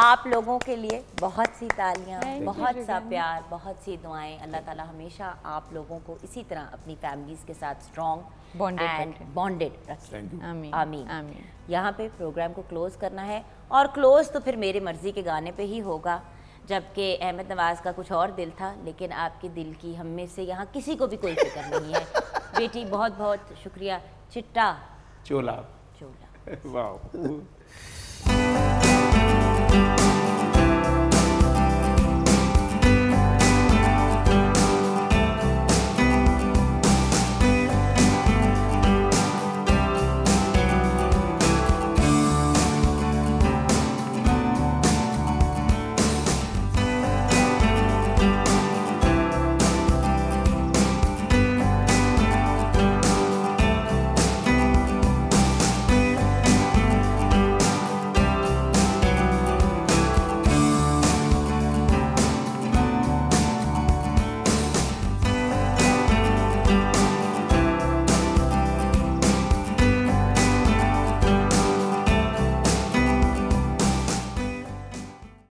S1: आप लोगों के लिए बहुत सी तालियां बहुत सा प्यार बहुत सी दुआएं अल्लाह ताला हमेशा आप लोगों को इसी तरह अपनी फैमिलीज़ के साथ स्ट्रॉन्ग एंड बॉन्डेड आमीन यहाँ पे प्रोग्राम को क्लोज करना है और क्लोज तो फिर मेरी मर्जी के गाने पे ही होगा जबकि अहमद नवाज़ का कुछ और दिल था लेकिन आपके दिल की हम में से यहाँ किसी को भी कोई फिक्र नहीं है [laughs] बेटी बहुत बहुत शुक्रिया चिट्टा
S5: चोला चोला [laughs] वाह